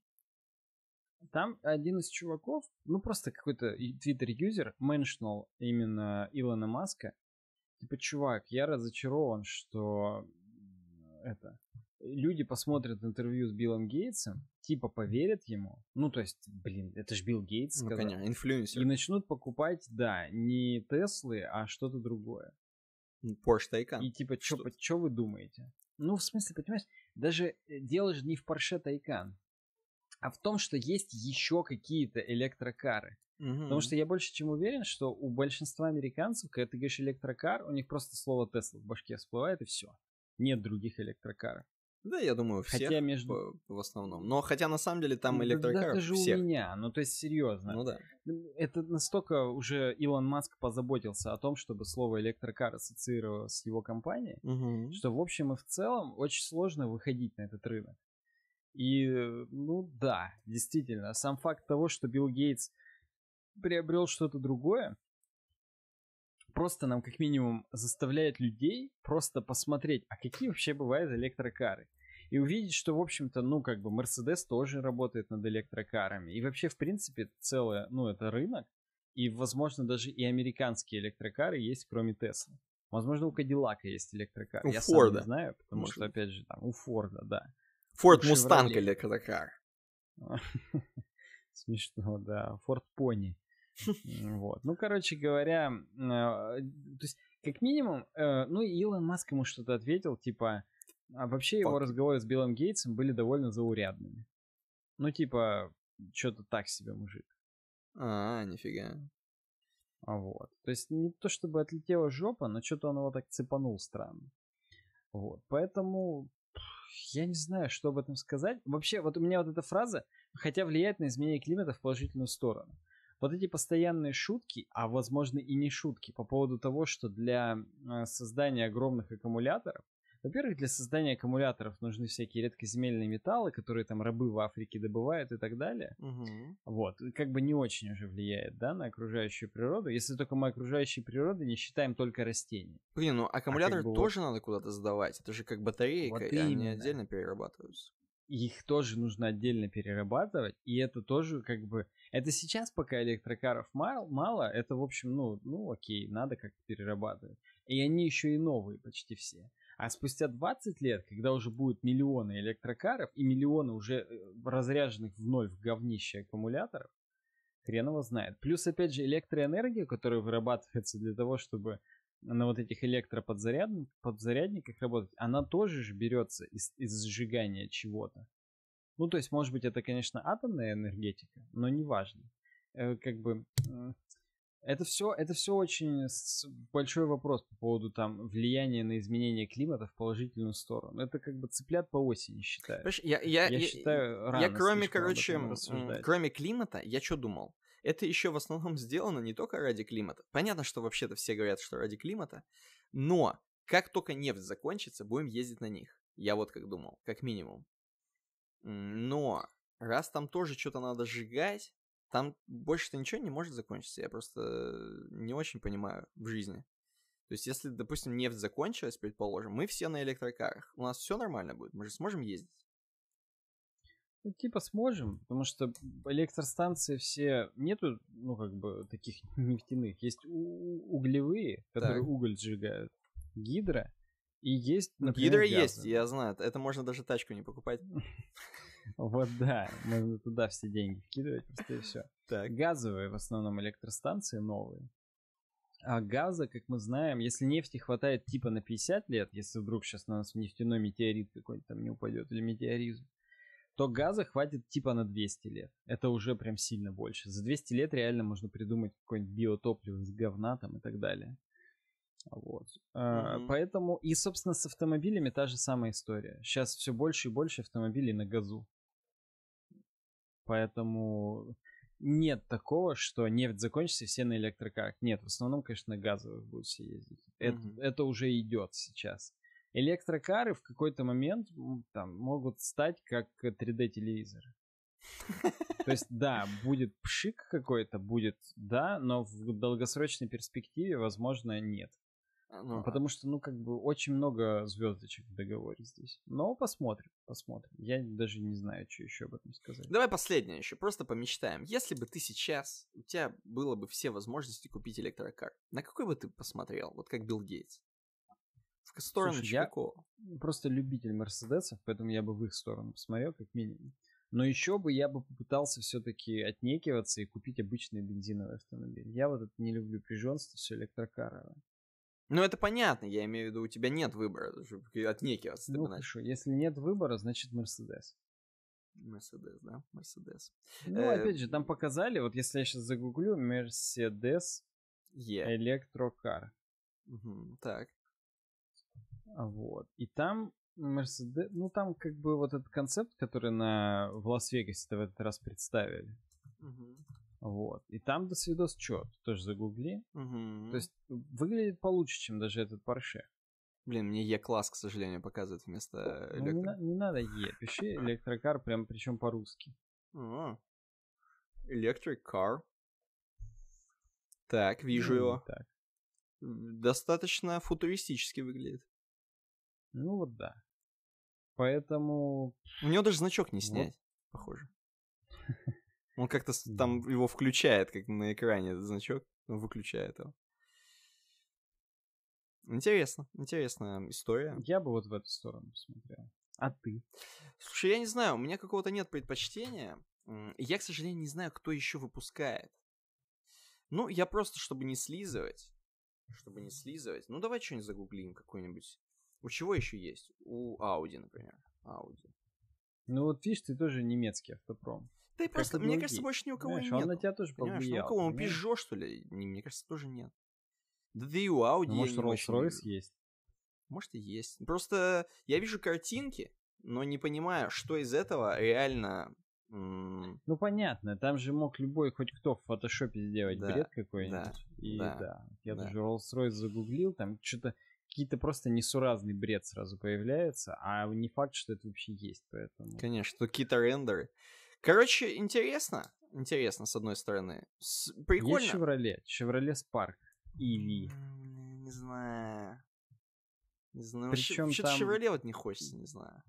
Там один из чуваков, ну просто какой-то твиттер-юзер, меншнул именно Илона Маска. Типа, чувак, я разочарован, что это, люди посмотрят интервью с Биллом Гейтсом, типа поверят ему, ну то есть, блин, это же Билл Гейтс, ну, конечно, инфлюенсер, и начнут покупать, да, не Теслы, а что-то другое. Ну, Porsche Taycan. И типа, что чё вы думаете? Ну, в смысле, понимаешь, даже э, дело же не в Porsche Taycan, а в том, что есть еще какие-то электрокары. Угу. Потому что я больше чем уверен, что у большинства американцев, когда ты говоришь электрокар, у них просто слово Тесла в башке всплывает и все нет других электрокаров. Да, я думаю, всех хотя между... в основном. Но хотя на самом деле там ну, электрокар даже всех. у меня, ну то есть серьезно. Ну да. Это настолько уже Илон Маск позаботился о том, чтобы слово электрокар ассоциировалось с его компанией, угу. что в общем и в целом очень сложно выходить на этот рынок. И, э, ну да, действительно, сам факт того, что Билл Гейтс приобрел что-то другое, просто нам как минимум заставляет людей просто посмотреть, а какие вообще бывают электрокары. И увидеть, что, в общем-то, ну, как бы, Мерседес тоже работает над электрокарами. И вообще, в принципе, целое, ну, это рынок. И, возможно, даже и американские электрокары есть, кроме Теслы. Возможно, у Кадиллака есть электрокар. У Я Форда. сам не знаю, потому Может. что, опять же, там, у Форда, да. Форд Мустанг электрокар. Смешно, да. Форд Пони. Вот. Ну, короче говоря, а, э, то есть, как минимум, э, ну, Илон Маск ему что-то ответил, типа, а вообще его разговоры с Биллом Гейтсом были довольно заурядными. Ну, типа, что-то так себе мужик. А, нифига. А вот. То есть не то чтобы отлетела жопа, но что-то он его так цепанул странно. Вот. Поэтому я не знаю, что об этом сказать. Вообще, вот у меня вот эта фраза, хотя влияет на изменение климата в положительную сторону. Вот эти постоянные шутки, а возможно и не шутки, по поводу того, что для э, создания огромных аккумуляторов, во-первых, для создания аккумуляторов нужны всякие редкоземельные металлы, которые там рабы в Африке добывают и так далее. Угу. Вот, как бы не очень уже влияет, да, на окружающую природу, если только мы окружающей природы не считаем только растения. Блин, ну аккумуляторы а как бы тоже вот... надо куда-то сдавать, это же как батарейка, вот и именно. они отдельно перерабатываются их тоже нужно отдельно перерабатывать, и это тоже как бы... Это сейчас пока электрокаров мало, мало это, в общем, ну, ну окей, надо как-то перерабатывать. И они еще и новые почти все. А спустя 20 лет, когда уже будут миллионы электрокаров и миллионы уже э, разряженных вновь в говнище аккумуляторов, хрен его знает. Плюс, опять же, электроэнергия, которая вырабатывается для того, чтобы на вот этих электроподзарядниках подзарядниках работать, она тоже же берется из, из сжигания чего-то. Ну, то есть, может быть, это, конечно, атомная энергетика, но неважно. Э, как бы это все, это все очень большой вопрос по поводу там влияния на изменение климата в положительную сторону. Это как бы цыплят по осени считаю. я, я, я, я считаю я, рано я кроме, короче, кроме климата, я что думал? это еще в основном сделано не только ради климата. Понятно, что вообще-то все говорят, что ради климата, но как только нефть закончится, будем ездить на них. Я вот как думал, как минимум. Но раз там тоже что-то надо сжигать, там больше-то ничего не может закончиться. Я просто не очень понимаю в жизни. То есть, если, допустим, нефть закончилась, предположим, мы все на электрокарах, у нас все нормально будет, мы же сможем ездить. Ну, типа сможем, потому что электростанции все нету, ну как бы таких нефтяных, есть углевые, которые так. уголь сжигают, гидро и есть, ну, например, гидро газы. есть, я знаю, это можно даже тачку не покупать. Вот да, можно туда все деньги вкидывать просто и все. Так. Газовые в основном электростанции новые. А газа, как мы знаем, если нефти хватает типа на 50 лет, если вдруг сейчас на нас нефтяной метеорит какой-нибудь там не упадет или метеоризм, то газа хватит типа на 200 лет. Это уже прям сильно больше. За 200 лет реально можно придумать какой нибудь биотопливо из говна там и так далее. Вот. Mm-hmm. Поэтому и, собственно, с автомобилями та же самая история. Сейчас все больше и больше автомобилей на газу. Поэтому нет такого, что нефть закончится и все на электрокарах. Нет, в основном, конечно, на газовых будут все ездить. Mm-hmm. Это, это уже идет сейчас электрокары в какой-то момент там могут стать как 3D-телевизоры. То есть, да, будет пшик какой-то, будет, да, но в долгосрочной перспективе, возможно, нет. А, ну, а Потому что, ну, как бы, очень много звездочек в договоре здесь. Но посмотрим, посмотрим. Я даже не знаю, что еще об этом сказать. Давай последнее еще, просто помечтаем. Если бы ты сейчас, у тебя было бы все возможности купить электрокар, на какой бы ты посмотрел? Вот как Билл Гейтс в сторону Слушай, Я просто любитель мерседесов, поэтому я бы в их сторону посмотрел, как минимум. Но еще бы я бы попытался все-таки отнекиваться и купить обычный бензиновый автомобиль. Я вот это не люблю пижонство, все электрокары. Ну, это понятно, я имею в виду, у тебя нет выбора, отнекиваться. Ну, хорошо, если нет выбора, значит Мерседес. Мерседес, да, Мерседес. Ну, э... опять же, там показали, вот если я сейчас загуглю, Мерседес yeah. электрокар. Угу, так. А, вот. И там Мерседес, ну там как бы вот этот концепт, который на в Лас-Вегасе-то в этот раз представили. Угу. Вот. И там до свидос чет, тоже загугли. Угу. То есть выглядит получше, чем даже этот Порше. Блин, мне Е-класс, к сожалению, показывает вместо электро... Ну, не, не надо Е, пиши электрокар, прям причем по-русски. О, а. electric car. Так, вижу ну, его. Так. Достаточно футуристически выглядит. Ну вот да. Поэтому... У него даже значок не снять, вот. похоже. Он как-то там его включает, как на экране этот значок, выключает его. Интересно, интересная история. Я бы вот в эту сторону смотрел. А ты? Слушай, я не знаю, у меня какого-то нет предпочтения. Я, к сожалению, не знаю, кто еще выпускает. Ну, я просто, чтобы не слизывать, чтобы не слизывать. Ну, давай что-нибудь загуглим, какой нибудь у чего еще есть? У Audi, например. Audi. Ну вот видишь, ты тоже немецкий автопром. Ты как просто, мне кажется, больше ни у кого Знаешь, нет. Он на тебя тоже понимаешь? Ну, у кого? Он Peugeot, что ли? Не, Мне кажется, тоже нет. Да, да и у Audi ну, Может, Rolls-Royce есть? Может, и есть. Просто я вижу картинки, но не понимаю, что из этого реально... Ну, понятно, там же мог любой хоть кто в фотошопе сделать да, бред какой-нибудь. Да, и да, да. Я да. даже Rolls-Royce загуглил, там что-то какие-то просто несуразный бред сразу появляется, а не факт, что это вообще есть, поэтому... Конечно, какие-то рендеры. Короче, интересно, интересно, с одной стороны. С... Прикольно. Есть Chevrolet, Chevrolet Spark, EV. Не знаю. Не знаю. Ну, причем Что-то там... Chevrolet вот не хочется, не знаю.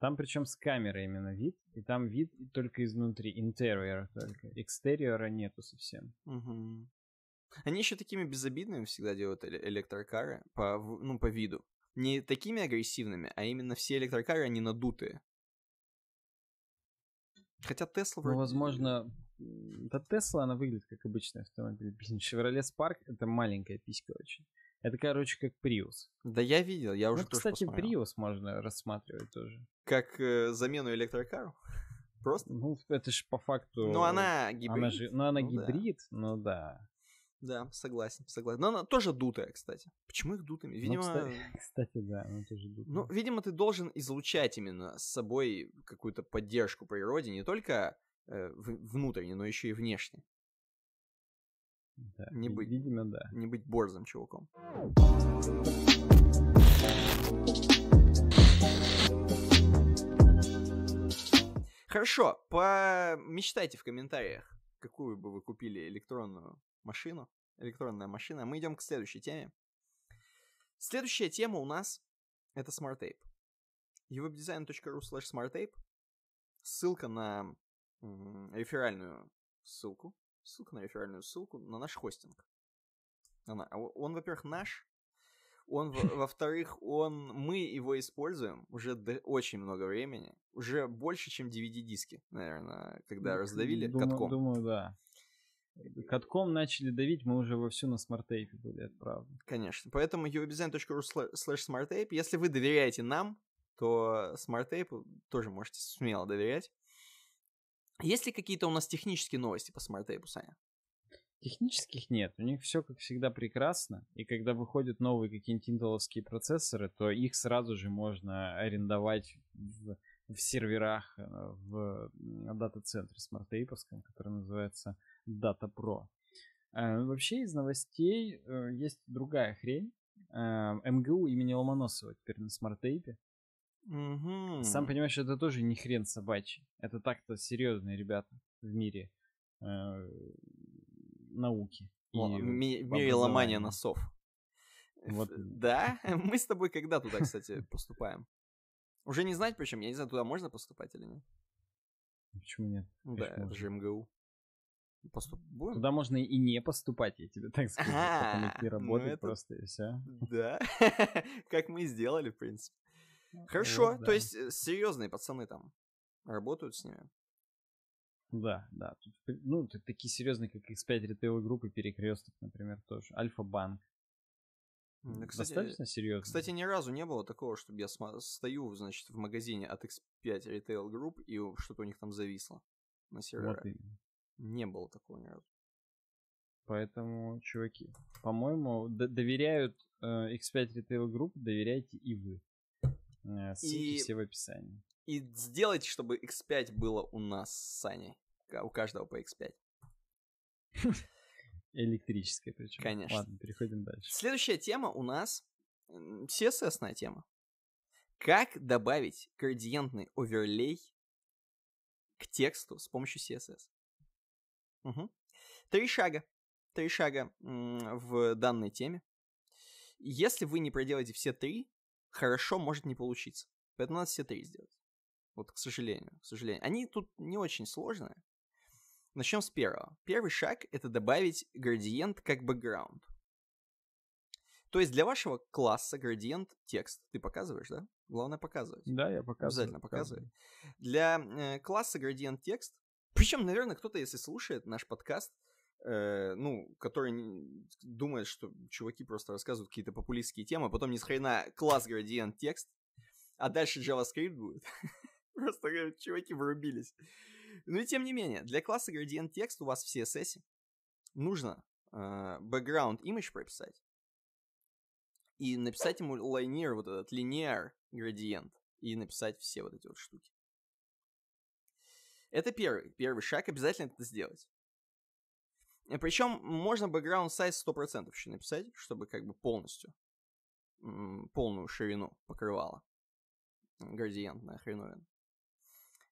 Там причем с камеры именно вид, и там вид только изнутри, интерьера только. Экстерьера нету совсем. Угу. Они еще такими безобидными всегда делают электрокары по, ну, по виду. Не такими агрессивными, а именно все электрокары, они надутые. Хотя Тесла... Ну, возможно... Да Тесла, она выглядит как обычный автомобиль. Блин, Chevrolet Spark — это маленькая писька очень. Это, короче, как Prius. Да я видел, я уже ну, тоже кстати, посмотрел. Prius можно рассматривать тоже. Как э, замену электрокару? Просто? Ну, это же по факту... Ну, она гибрид. Она же, ну, она ну, гибрид, да. ну да. Да, согласен, согласен. Но она тоже дутая, кстати. Почему их дутыми? Ну, видимо... Ну, кстати, кстати, да, она тоже дутая. Ну, видимо, ты должен излучать именно с собой какую-то поддержку природе, не только э, внутренне, но еще и внешней. Да, не быть, видимо, да. Не быть борзым чуваком. Хорошо, помечтайте в комментариях, какую бы вы купили электронную машину, электронная машина. Мы идем к следующей теме. Следующая тема у нас это Smart Tape. uwebdesign.ru slash smarttape. Ссылка на реферальную ссылку. Ссылка на реферальную ссылку на наш хостинг. Она, а он, во-первых, наш. Он, во-вторых, он, мы его используем уже очень много времени. Уже больше, чем DVD-диски, наверное, когда ну, раздавили думаю, катком. Думаю, да. Катком начали давить, мы уже вовсю на смарт-тейпе были, отправлены. Конечно, поэтому uwebdesign.ru slash smarttape. Если вы доверяете нам, то смарт-тейпу э, тоже можете смело доверять. Есть ли какие-то у нас технические новости по смарт-тейпу, Саня? Технических нет, у них все, как всегда, прекрасно, и когда выходят новые какие-нибудь интеловские процессоры, то их сразу же можно арендовать в, в серверах э, в дата-центре смарт-тейповском, который называется Data Pro. Э, вообще из новостей э, есть другая хрень. Э, МГУ имени Ломоносова теперь на смарт-тейпе. Угу. Сам понимаешь, это тоже не хрен собачий. Это так-то серьезные ребята в мире э, науки. О, и в мире ломания носов. Вот. Да, мы с тобой когда туда, кстати, поступаем? Уже не знать причем, я не знаю, туда можно поступать или нет. Почему нет? Да, это же МГУ. Поступ... Будем? Туда можно и не поступать, я тебе так скажу. Потом ну работать ну это... просто и все. Да, как мы и сделали, в принципе. Ну, Хорошо, вот, да. то есть э, серьезные пацаны там работают с ними? Да, да. Ну, такие серьезные, как X5 ритейл группы Перекресток, например, тоже. Альфа-банк. Да, кстати, Достаточно серьезно. Кстати, ни разу не было такого, чтобы я стою, значит, в магазине от X5 ритейл групп и что-то у них там зависло на сервере. Вот не было такого ни разу. Поэтому, чуваки, по-моему, д- доверяют э, X5 Retail Group, доверяйте и вы. Э, ссылки и... все в описании. И сделайте, чтобы X5 было у нас с Саней. У каждого по X5. Электрическая причем. Конечно. Ладно, переходим дальше. Следующая тема у нас css тема. Как добавить градиентный оверлей к тексту с помощью CSS? Угу. Три шага. Три шага в данной теме. Если вы не проделаете все три, хорошо может не получиться. Поэтому надо все три сделать. Вот, к сожалению, к сожалению. Они тут не очень сложные. Начнем с первого. Первый шаг — это добавить градиент как бэкграунд. То есть для вашего класса градиент текст. Ты показываешь, да? Главное показывать. Да, я показываю. Обязательно показываю. Для э, класса градиент текст причем, наверное, кто-то, если слушает наш подкаст, э, ну, который думает, что чуваки просто рассказывают какие-то популистские темы, а потом ни с хрена класс градиент текст, а дальше JavaScript будет. Просто чуваки вырубились. Ну и тем не менее, для класса градиент текст у вас в CSS нужно э, background image прописать и написать ему лайнир, вот этот линеар градиент, и написать все вот эти вот штуки. Это первый, первый шаг, обязательно это сделать. Э, Причем можно background size 100% еще написать, чтобы как бы полностью, полную ширину покрывало. Градиент на хреновин.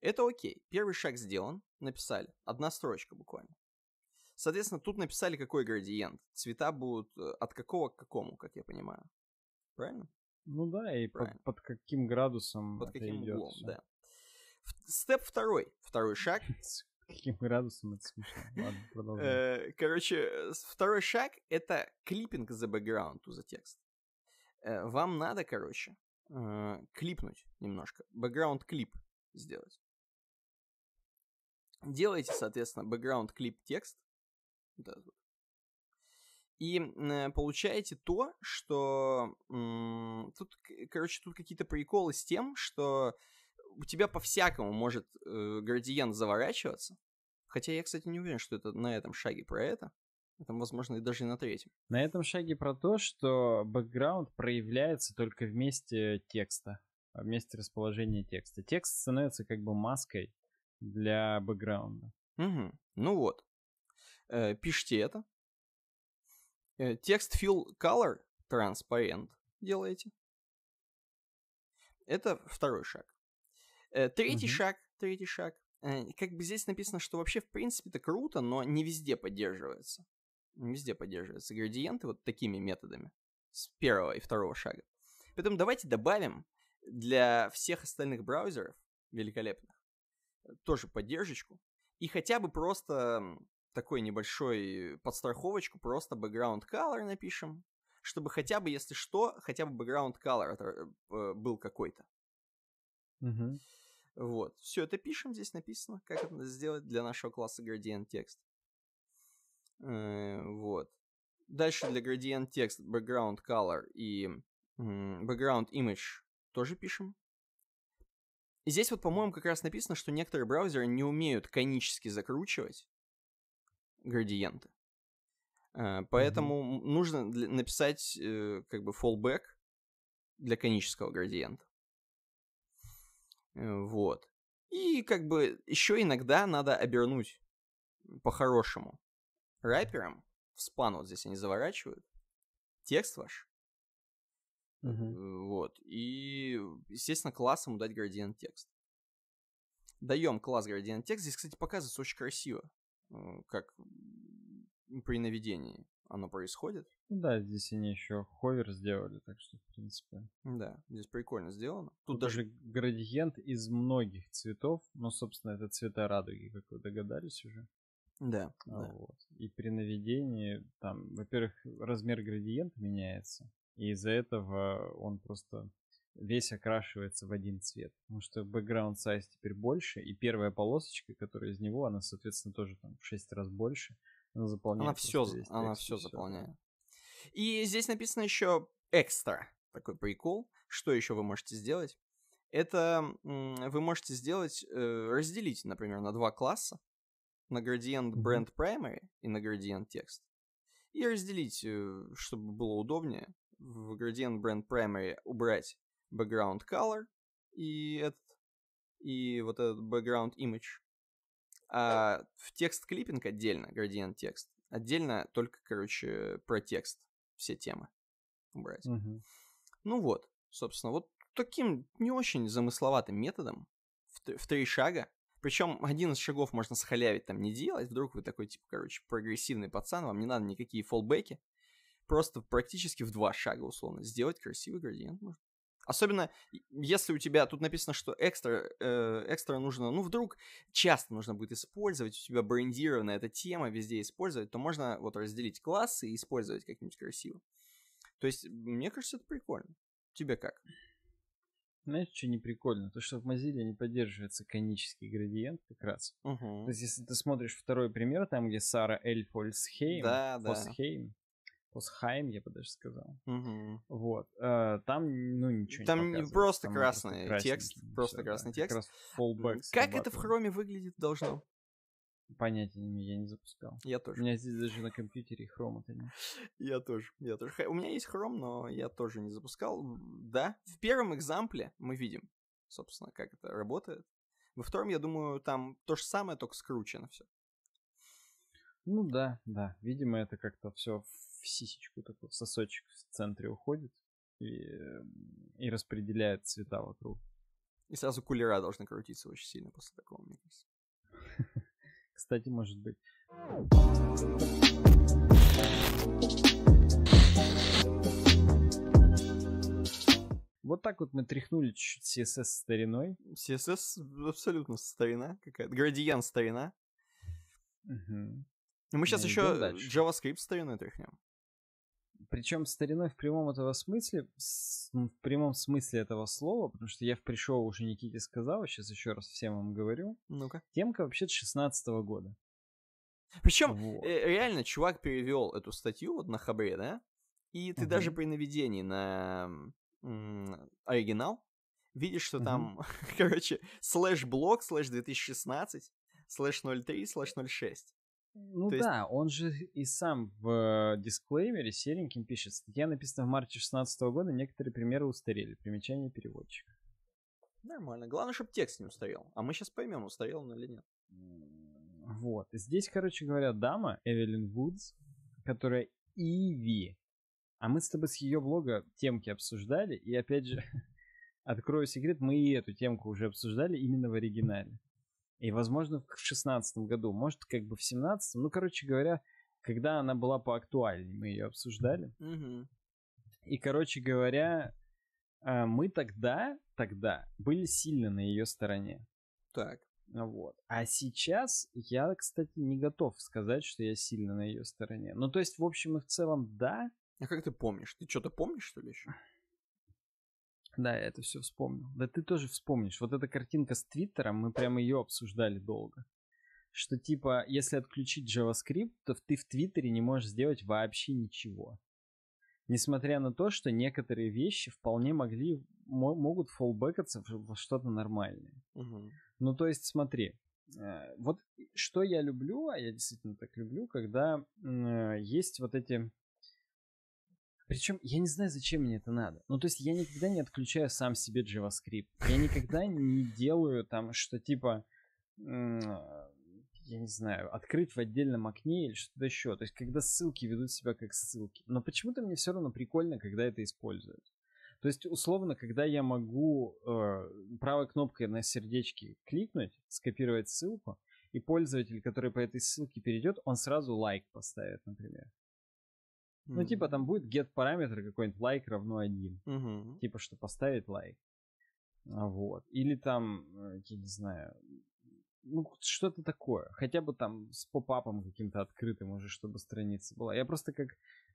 Это окей. Первый шаг сделан, написали. Одна строчка буквально. Соответственно, тут написали, какой градиент. Цвета будут э, от какого к какому, как я понимаю. Правильно? Ну да, и под, под каким градусом. Под каким идет углом, все. да. Степ второй. Второй шаг. Каким градусом это смешно? Ладно, продолжаем. Э, короче, э, второй шаг — это клиппинг за background за текст. Э, вам надо, короче, клипнуть немножко. Background клип сделать. Делаете, соответственно, background клип текст. И получаете то, что... Тут, короче, тут какие-то приколы с тем, что у тебя по-всякому может э, градиент заворачиваться. Хотя я, кстати, не уверен, что это на этом шаге про это. Там, возможно, и даже на третьем. На этом шаге про то, что бэкграунд проявляется только вместе текста, а вместе расположения текста. Текст становится как бы маской для бэкграунда. Угу. Ну вот. Э, пишите это. Э, текст fill color transparent делаете. Это второй шаг. Э, третий mm шаг, третий шаг. Э, как бы здесь написано, что вообще в принципе это круто, но не везде поддерживается. Не везде поддерживаются градиенты вот такими методами с первого и второго шага. Поэтому давайте добавим для всех остальных браузеров великолепных э, тоже поддержечку. И хотя бы просто такой небольшой подстраховочку, просто background color напишем, чтобы хотя бы, если что, хотя бы background color был какой-то. Угу. Вот. Все это пишем, здесь написано, как это сделать для нашего класса gradient text. Э, вот. Дальше для gradient text background color и background image тоже пишем. И здесь вот, по-моему, как раз написано, что некоторые браузеры не умеют конически закручивать градиенты. Э, поэтому mm-hmm. нужно написать э, как бы fallback для конического градиента. Э, вот. И как бы еще иногда надо обернуть по-хорошему. рэперам в спану вот здесь они заворачивают. Текст ваш. Угу. Вот. И, естественно, классом дать градиент текст. Даем класс градиент текст. Здесь, кстати, показывается очень красиво, э, как при наведении оно происходит. Ну да, здесь они еще ховер сделали, так что, в принципе. Да, здесь прикольно сделано. Тут, Тут даже градиент из многих цветов. но собственно, это цвета радуги, как вы догадались уже. Да. А да. Вот. И при наведении там, во-первых, размер градиента меняется. И из-за этого он просто весь окрашивается в один цвет. Потому что бэкграунд сайз теперь больше, и первая полосочка, которая из него, она, соответственно, тоже там в 6 раз больше. Она заполняет. Она все, она все, все заполняет. И здесь написано еще экстра, такой прикол, что еще вы можете сделать. Это вы можете сделать, э, разделить, например, на два класса, на градиент brand primary и на градиент текст. И разделить, э, чтобы было удобнее, в градиент brand primary убрать background color и этот и вот этот background image. А в текст клиппинг отдельно, градиент текст. Отдельно только, короче, про текст все темы брать. Угу. Ну вот, собственно, вот таким не очень замысловатым методом в, в три шага. Причем один из шагов можно схалявить там не делать. Вдруг вы такой, типа, короче, прогрессивный пацан, вам не надо никакие фоллбеки. Просто практически в два шага, условно, сделать красивый градиент можно. Особенно, если у тебя тут написано, что экстра, э, экстра нужно, ну, вдруг часто нужно будет использовать, у тебя брендирована эта тема, везде использовать, то можно вот разделить классы и использовать как-нибудь красиво. То есть, мне кажется, это прикольно. Тебе как? Знаешь, что не прикольно? То, что в Mozilla не поддерживается конический градиент как раз. Угу. То есть, если ты смотришь второй пример, там, где Сара Эльфольсхейм, да, да. Хосхайм, я бы даже сказал. Угу. Вот. Э, там, ну, ничего там не Там просто красный текст. Просто красный текст. Как, как это в хроме выглядит должно? Понятия не я не запускал. Я тоже. У меня здесь даже на компьютере хрома то нет. Я тоже, я тоже. У меня есть хром, но я тоже не запускал. Да, в первом экзампле мы видим, собственно, как это работает. Во втором, я думаю, там то же самое, только скручено все. Ну да, да. Видимо, это как-то все сисечку такой сосочек в центре уходит и, э, и распределяет цвета вокруг. И сразу кулера должны крутиться очень сильно после такого, мне кажется. Кстати, может быть. Вот так вот мы тряхнули чуть-чуть CSS стариной. CSS абсолютно старина какая-то. Градиент старина. Угу. И мы сейчас ну, еще JavaScript стариной тряхнем. Причем стариной в прямом этого смысле, в прямом смысле этого слова, потому что я в пришел уже Никите сказал, сейчас еще раз всем вам говорю. Ну-ка. Темка вообще 16 -го года. Причем, вот. Э, реально, чувак перевел эту статью вот на хабре, да? И ты угу. даже при наведении на оригинал видишь, что угу. там, короче, слэш блок, слэш 2016, слэш 03, слэш 06. Ну То да, есть... он же и сам в э, дисклеймере сереньким пишет. Статья написана в марте 2016 года, некоторые примеры устарели. Примечание переводчика. Нормально. Главное, чтобы текст не устарел. А мы сейчас поймем, устарел он или нет. Вот. Здесь, короче говоря, дама Эвелин Вудс, которая Иви. А мы с тобой с ее блога темки обсуждали. И опять же, открою секрет, мы и эту темку уже обсуждали именно в оригинале. И, возможно, в 16 году, может, как бы в 17 ну, короче говоря, когда она была поактуальнее, мы ее обсуждали. Угу. И, короче говоря, э, мы тогда, тогда были сильно на ее стороне. Так. Вот. А сейчас я, кстати, не готов сказать, что я сильно на ее стороне. Ну, то есть, в общем и в целом, да. А как ты помнишь? Ты что-то помнишь, что ли, еще? Да, я это все вспомнил. Да ты тоже вспомнишь. Вот эта картинка с Твиттером, мы прямо ее обсуждали долго. Что типа, если отключить JavaScript, то ты в Твиттере не можешь сделать вообще ничего. Несмотря на то, что некоторые вещи вполне могли, могут фоллбекаться во что-то нормальное. Угу. Ну, то есть, смотри, э, вот что я люблю, а я действительно так люблю, когда э, есть вот эти причем я не знаю, зачем мне это надо. Ну, то есть я никогда не отключаю сам себе JavaScript. Я никогда не делаю там, что типа, я не знаю, открыть в отдельном окне или что-то еще. То есть когда ссылки ведут себя как ссылки. Но почему-то мне все равно прикольно, когда это используют. То есть, условно, когда я могу э, правой кнопкой на сердечке кликнуть, скопировать ссылку, и пользователь, который по этой ссылке перейдет, он сразу лайк поставит, например. Ну, типа, там будет get параметр какой-нибудь лайк равно один, Mm-hmm. Типа, что поставить лайк. А, вот. Или там, э, я не знаю, ну, что-то такое. Хотя бы там с попапом каким-то открытым уже, чтобы страница была. Я просто как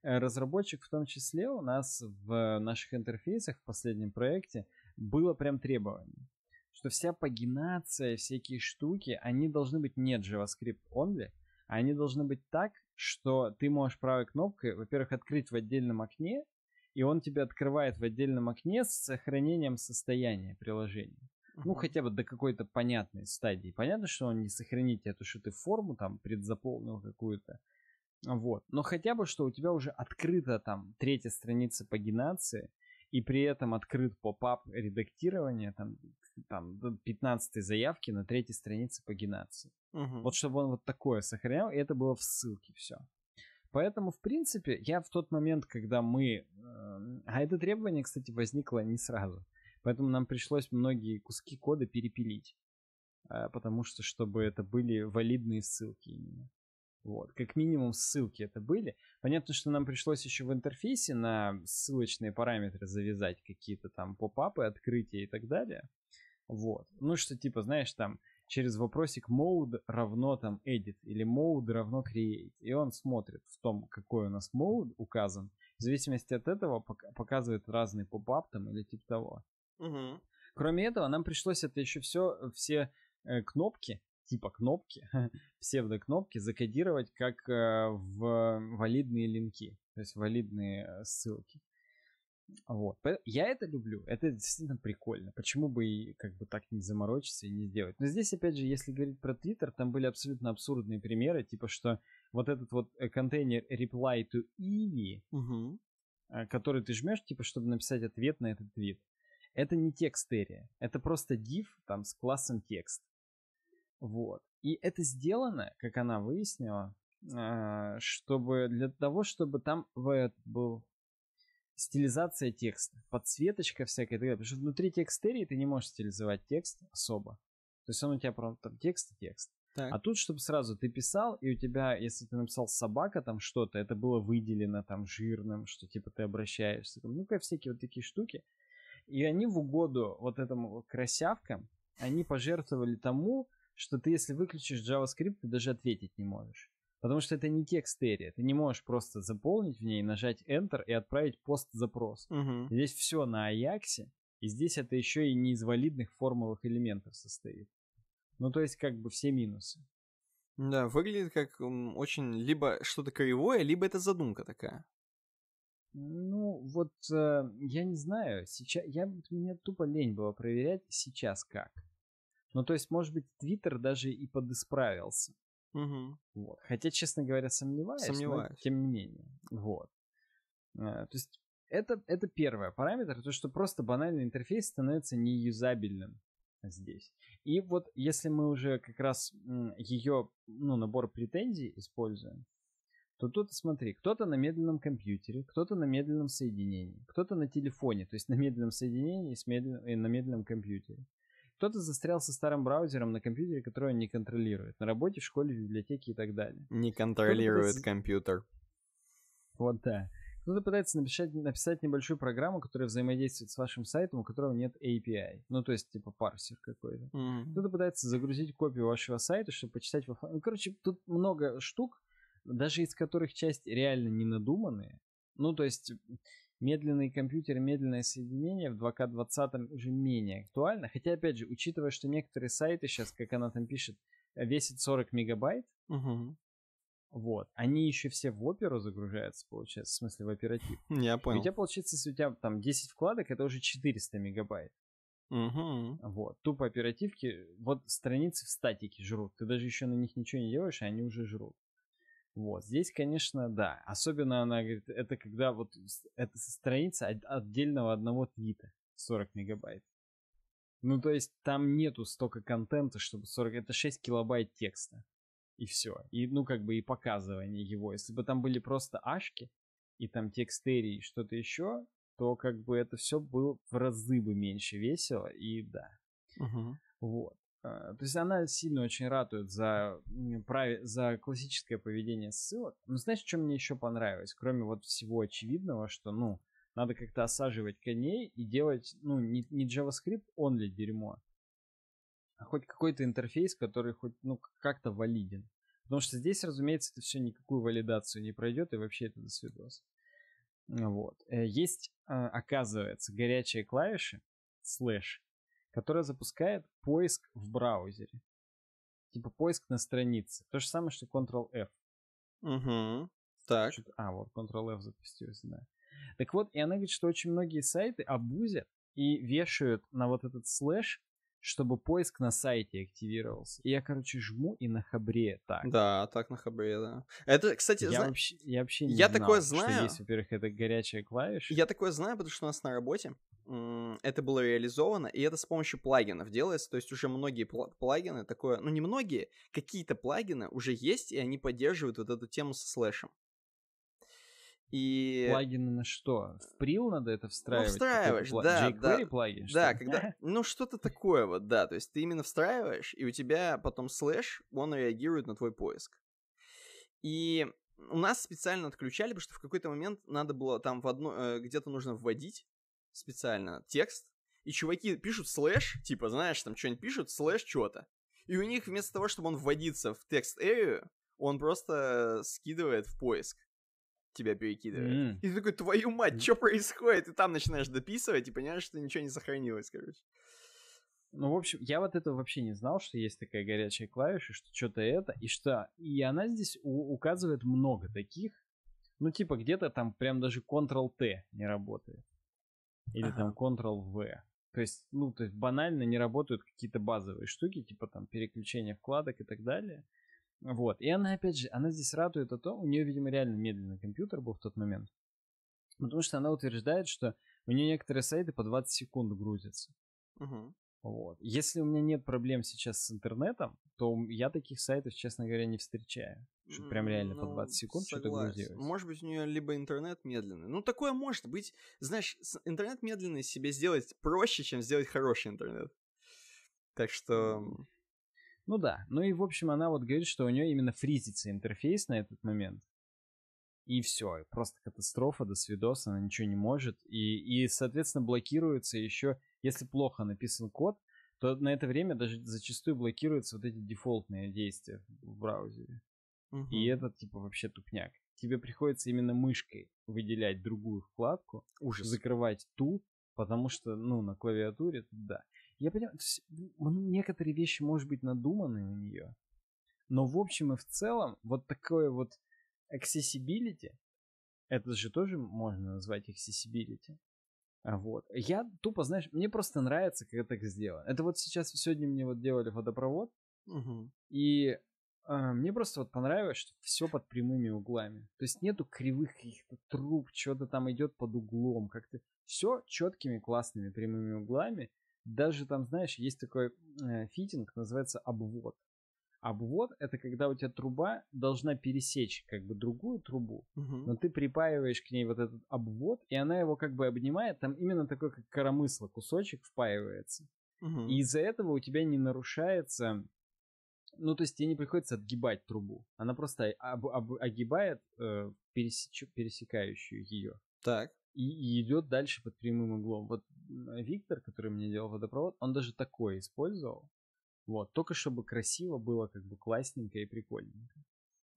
э, разработчик в том числе у нас в наших интерфейсах в последнем проекте было прям требование, что вся пагинация, всякие штуки, они должны быть не JavaScript only, они должны быть так, что ты можешь правой кнопкой, во-первых, открыть в отдельном окне, и он тебе открывает в отдельном окне с сохранением состояния приложения. Uh-huh. Ну, хотя бы до какой-то понятной стадии. Понятно, что он не сохранит эту, что ты форму там предзаполнил какую-то. Вот. Но хотя бы, что у тебя уже открыта там третья страница пагинации, и при этом открыт поп-ап редактирования, там, там 15 заявки на третьей странице пагинации. Угу. Вот чтобы он вот такое сохранял, и это было в ссылке все. Поэтому, в принципе, я в тот момент, когда мы... Э, а это требование, кстати, возникло не сразу. Поэтому нам пришлось многие куски кода перепилить. Э, потому что, чтобы это были валидные ссылки именно. Вот, как минимум ссылки это были. Понятно, что нам пришлось еще в интерфейсе на ссылочные параметры завязать какие-то там поп-апы, открытия и так далее. Вот. Ну, что типа, знаешь, там через вопросик mode равно там edit или mode равно create. И он смотрит в том, какой у нас mode указан. В зависимости от этого показывает разный поп-ап там или типа того. Угу. Кроме этого, нам пришлось это еще все, все э, кнопки типа кнопки, псевдокнопки закодировать как э, в валидные линки, то есть валидные э, ссылки. Вот. Я это люблю. Это действительно прикольно. Почему бы и как бы так не заморочиться и не сделать? Но здесь, опять же, если говорить про Twitter, там были абсолютно абсурдные примеры, типа что вот этот вот э, контейнер reply to Eevee, угу. который ты жмешь, типа, чтобы написать ответ на этот твит. Это не текстерия, это просто div там с классом текст. Вот. И это сделано, как она выяснила, э, чтобы для того, чтобы там в был стилизация текста, подсветочка всякая и Потому что внутри текстерии ты не можешь стилизовать текст особо. То есть он у тебя просто там текст и текст. А так. А тут, чтобы сразу ты писал, и у тебя, если ты написал собака, там что-то, это было выделено там жирным, что типа ты обращаешься. Ну, как всякие вот такие штуки. И они в угоду вот этому красявкам, они пожертвовали тому, что ты, если выключишь JavaScript, ты даже ответить не можешь. Потому что это не текстерия. Ты не можешь просто заполнить в ней, нажать Enter и отправить пост-запрос. Угу. Здесь все на AJAX и здесь это еще и не из валидных формовых элементов состоит. Ну, то есть, как бы все минусы. Да, выглядит как очень либо что-то кривое, либо это задумка такая. Ну, вот э, я не знаю, сейчас я мне тупо лень было проверять сейчас как. Ну, то есть, может быть, Твиттер даже и подисправился. Угу. Вот. Хотя, честно говоря, сомневаюсь, сомневаюсь. Но, тем не менее. Вот. Э, то есть, это, это первый параметр, то, что просто банальный интерфейс становится неюзабельным здесь. И вот если мы уже как раз ее, ну, набор претензий используем, то тут, смотри, кто-то на медленном компьютере, кто-то на медленном соединении, кто-то на телефоне, то есть на медленном соединении с медлен... и на медленном компьютере. Кто-то застрял со старым браузером на компьютере, который он не контролирует. На работе, в школе, в библиотеке и так далее. Не контролирует пытается... компьютер. Вот да. Кто-то пытается написать, написать небольшую программу, которая взаимодействует с вашим сайтом, у которого нет API. Ну, то есть, типа парсер какой-то. Mm-hmm. Кто-то пытается загрузить копию вашего сайта, чтобы почитать во Ну, короче, тут много штук, даже из которых часть реально не надуманные. Ну, то есть, медленный компьютер, медленное соединение в 2К20 уже менее актуально. Хотя, опять же, учитывая, что некоторые сайты сейчас, как она там пишет, весят 40 мегабайт, угу. вот, они еще все в оперу загружаются, получается, в смысле в оператив. Я понял. у тебя, получается, если у тебя там 10 вкладок, это уже 400 мегабайт. Угу. Вот, тупо оперативки, вот страницы в статике жрут. Ты даже еще на них ничего не делаешь, а они уже жрут. Вот, здесь, конечно, да. Особенно она говорит, это когда вот это страница отдельного одного твита 40 мегабайт. Ну, то есть там нету столько контента, чтобы 40... Это 6 килобайт текста. И все. И, ну, как бы и показывание его. Если бы там были просто ашки, и там текстерии, и что-то еще, то как бы это все было в разы бы меньше весело, и да. Угу. Вот. А, то есть она сильно очень ратует за, прав... за классическое поведение ссылок. Но знаешь, что мне еще понравилось? Кроме вот всего очевидного, что, ну, надо как-то осаживать коней и делать, ну, не, не JavaScript он ли дерьмо, а хоть какой-то интерфейс, который хоть, ну, как-то валиден. Потому что здесь, разумеется, это все никакую валидацию не пройдет, и вообще это до свидос. Вот. Э, есть, а, оказывается, горячие клавиши, слэш, которая запускает поиск в браузере. Типа поиск на странице. То же самое, что Ctrl-F. Угу. Так. Что-то... А, вот Ctrl-F запустился, да. Так вот, и она говорит, что очень многие сайты обузят и вешают на вот этот слэш чтобы поиск на сайте активировался. И я, короче, жму и на хабре так. Да, так на хабре, да. Это, кстати, я, зна... вообще, я вообще не я знал, такое знаю. что есть, во-первых, это горячая клавиша. Я такое знаю, потому что у нас на работе это было реализовано, и это с помощью плагинов делается, то есть уже многие плагины такое, ну не многие, какие-то плагины уже есть, и они поддерживают вот эту тему со слэшем. И... Плагины на что? В прил надо это встраивать? Ну, встраиваешь, пла... да. jQuery да, плагин? Что? Да, когда... ну, что-то такое вот, да. То есть ты именно встраиваешь, и у тебя потом слэш, он реагирует на твой поиск. И у нас специально отключали, потому что в какой-то момент надо было там в одно... Э, где-то нужно вводить специально текст, и чуваки пишут слэш, типа, знаешь, там что-нибудь пишут, слэш что-то. И у них вместо того, чтобы он вводится в текст area, он просто э, скидывает в поиск тебя перекидывает. Mm. И ты такой, твою мать, что происходит? И там начинаешь дописывать и понимаешь, что ничего не сохранилось, короче. Ну, в общем, я вот этого вообще не знал, что есть такая горячая клавиша, что что-то это, и что... И она здесь у- указывает много таких. Ну, типа, где-то там прям даже Ctrl-T не работает. Или ага. там Ctrl-V. То есть, ну, то есть банально не работают какие-то базовые штуки, типа там переключение вкладок и так далее. Вот. И она, опять же, она здесь радует о том, у нее, видимо, реально медленный компьютер был в тот момент. Потому что она утверждает, что у нее некоторые сайты по 20 секунд грузятся. Угу. Вот. Если у меня нет проблем сейчас с интернетом, то я таких сайтов, честно говоря, не встречаю. Что прям реально ну, по 20 секунд что-то грузилось. Может быть, у нее либо интернет медленный. Ну, такое может быть. Знаешь, интернет медленный себе сделать проще, чем сделать хороший интернет. Так что... Ну да, ну и в общем она вот говорит, что у нее именно фризится интерфейс на этот момент. И все, просто катастрофа, до свидос, она ничего не может. И, и, соответственно, блокируется еще, если плохо написан код, то на это время даже зачастую блокируются вот эти дефолтные действия в браузере. Угу. И это типа вообще тупняк. Тебе приходится именно мышкой выделять другую вкладку, Ужас. закрывать ту, потому что, ну, на клавиатуре, да. Я понимаю, некоторые вещи, может быть, надуманы у нее, но в общем и в целом вот такое вот accessibility, это же тоже можно назвать accessibility, а, вот. Я тупо, знаешь, мне просто нравится, как так сделано. Это вот сейчас, сегодня мне вот делали водопровод, угу. и э, мне просто вот понравилось, что все под прямыми углами. То есть нету кривых каких-то труб, что-то там идет под углом, как-то все четкими классными прямыми углами, даже там, знаешь, есть такой э, фитинг, называется обвод. Обвод это когда у тебя труба должна пересечь как бы другую трубу, угу. но ты припаиваешь к ней вот этот обвод, и она его как бы обнимает, там именно такой как коромысло кусочек впаивается. Угу. И из-за этого у тебя не нарушается, ну то есть тебе не приходится отгибать трубу, она просто об, об, огибает э, пересеч, пересекающую ее. Так. И, и идет дальше под прямым углом. Вот Виктор, который мне делал водопровод, он даже такое использовал. Вот, только чтобы красиво было, как бы классненько и прикольненько.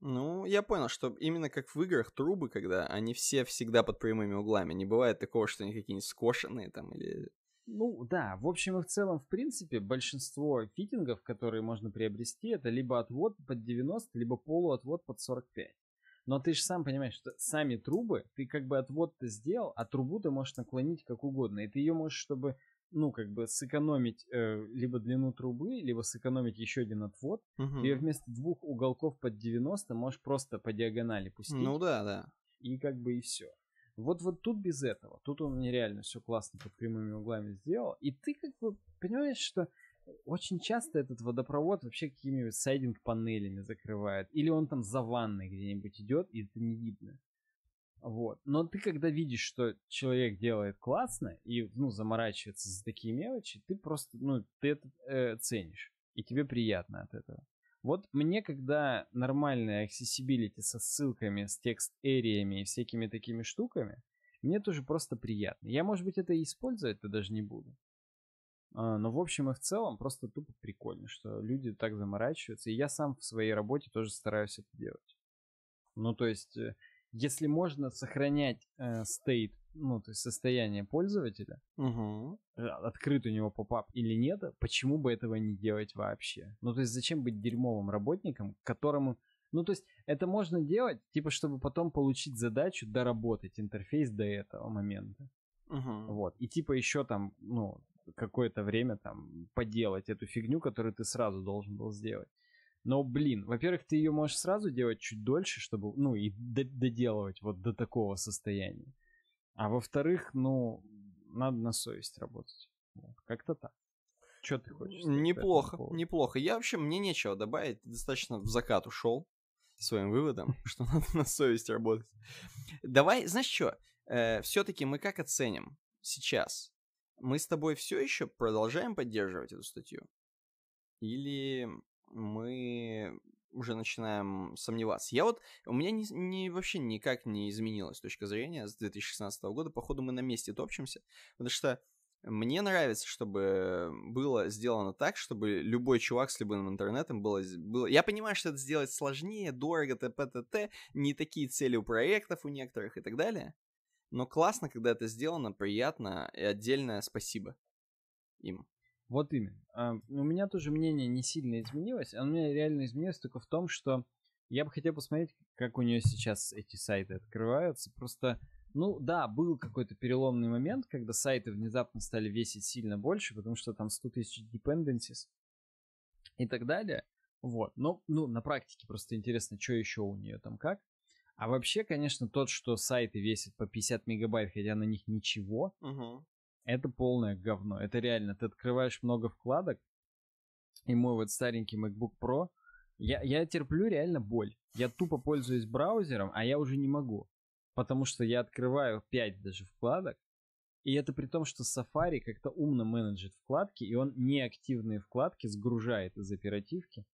Ну, я понял, что именно как в играх трубы, когда они все всегда под прямыми углами. Не бывает такого, что они какие-нибудь скошенные там или... Ну, да, в общем и в целом, в принципе, большинство фитингов, которые можно приобрести, это либо отвод под 90, либо полуотвод под 45. Но ты же сам понимаешь, что сами трубы, ты как бы отвод-то сделал, а трубу ты можешь наклонить как угодно. И ты ее можешь, чтобы, ну, как бы сэкономить э, либо длину трубы, либо сэкономить еще один отвод. Угу. Ты ее вместо двух уголков под 90 можешь просто по диагонали пустить. Ну да, да. И как бы и все. Вот вот тут без этого. Тут он нереально все классно под прямыми углами сделал. И ты как бы понимаешь, что очень часто этот водопровод вообще какими-нибудь сайдинг-панелями закрывает. Или он там за ванной где-нибудь идет, и это не видно. Вот. Но ты когда видишь, что человек делает классно и ну, заморачивается за такие мелочи, ты просто ну, ты это э, ценишь. И тебе приятно от этого. Вот мне, когда нормальные accessibility со ссылками, с текст-эриями и всякими такими штуками, мне тоже просто приятно. Я, может быть, это и использовать-то даже не буду. А, но в общем и в целом просто тупо прикольно, что люди так заморачиваются. И я сам в своей работе тоже стараюсь это делать. Ну, то есть, э, если можно сохранять стейт, э, ну, то есть состояние пользователя, угу. открыт у него попап или нет, почему бы этого не делать вообще? Ну, то есть, зачем быть дерьмовым работником, которому... Ну, то есть, это можно делать, типа, чтобы потом получить задачу доработать интерфейс до этого момента. Угу. Вот. И типа еще там, ну, какое-то время там поделать эту фигню, которую ты сразу должен был сделать. Но, блин, во-первых, ты ее можешь сразу делать чуть дольше, чтобы, ну, и доделывать вот до такого состояния. А во-вторых, ну, надо на совесть работать. Вот, как-то так. Что ты хочешь? Неплохо, неплохо. Я вообще, мне нечего добавить. Достаточно в закат ушел своим выводом, что надо на совесть работать. Давай, знаешь что, э, все-таки мы как оценим сейчас мы с тобой все еще продолжаем поддерживать эту статью? Или мы уже начинаем сомневаться. Я вот, у меня не, не, вообще никак не изменилась точка зрения с 2016 года. Походу, мы на месте топчемся. Потому что мне нравится, чтобы было сделано так, чтобы любой чувак с любым интернетом было... было... Я понимаю, что это сделать сложнее, дорого, т.п. т.т. Не такие цели у проектов у некоторых и так далее. Но классно, когда это сделано, приятно и отдельное спасибо им. Вот именно. А, у меня тоже мнение не сильно изменилось. Оно а у меня реально изменилось только в том, что я бы хотел посмотреть, как у нее сейчас эти сайты открываются. Просто, ну да, был какой-то переломный момент, когда сайты внезапно стали весить сильно больше, потому что там 100 тысяч dependencies и так далее. Вот. Но, ну, ну, на практике просто интересно, что еще у нее там как. А вообще, конечно, тот, что сайты весят по 50 мегабайт, хотя на них ничего, угу. это полное говно. Это реально, ты открываешь много вкладок, и мой вот старенький MacBook Pro, я, я терплю реально боль. Я тупо пользуюсь браузером, а я уже не могу. Потому что я открываю 5 даже вкладок, и это при том, что Safari как-то умно менеджит вкладки, и он неактивные вкладки сгружает из оперативки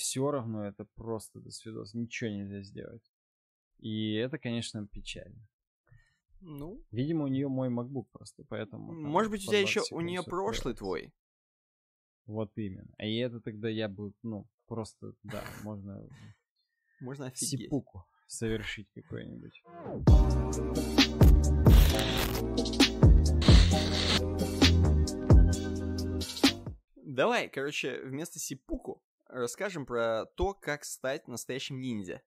все равно это просто до свидос. Ничего нельзя сделать. И это, конечно, печально. Ну. Видимо, у нее мой MacBook просто, поэтому. Может быть, у тебя еще у нее прошлый твой. Вот именно. А это тогда я бы, ну, просто, да, можно. Можно офигеть. Сипуку совершить какой-нибудь. Давай, короче, вместо сипуку расскажем про то, как стать настоящим ниндзя.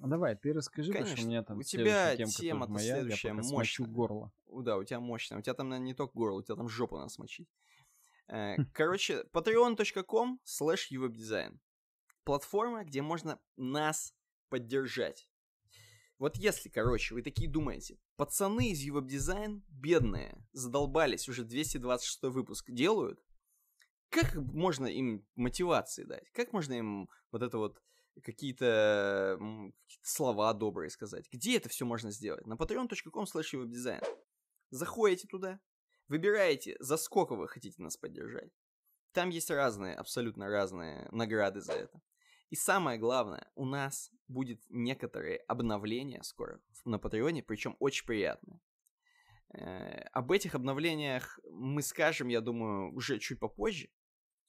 А давай, ты расскажи, Конечно. что у меня там у тебя тема, тема -то моя, следующая, я мощная. горло. Да, у тебя мощная. У тебя там, наверное, не только горло, у тебя там жопу надо смочить. Э, короче, patreon.com slash uwebdesign. Платформа, где можно нас поддержать. Вот если, короче, вы такие думаете, пацаны из Ювеб Дизайн, бедные, задолбались, уже 226 выпуск делают, как можно им мотивации дать? Как можно им вот это вот какие-то какие слова добрые сказать? Где это все можно сделать? На patreon.com slash веб Заходите туда, выбираете, за сколько вы хотите нас поддержать. Там есть разные, абсолютно разные награды за это. И самое главное, у нас будет некоторые обновления скоро на Патреоне, причем очень приятные. Э, об этих обновлениях мы скажем, я думаю, уже чуть попозже.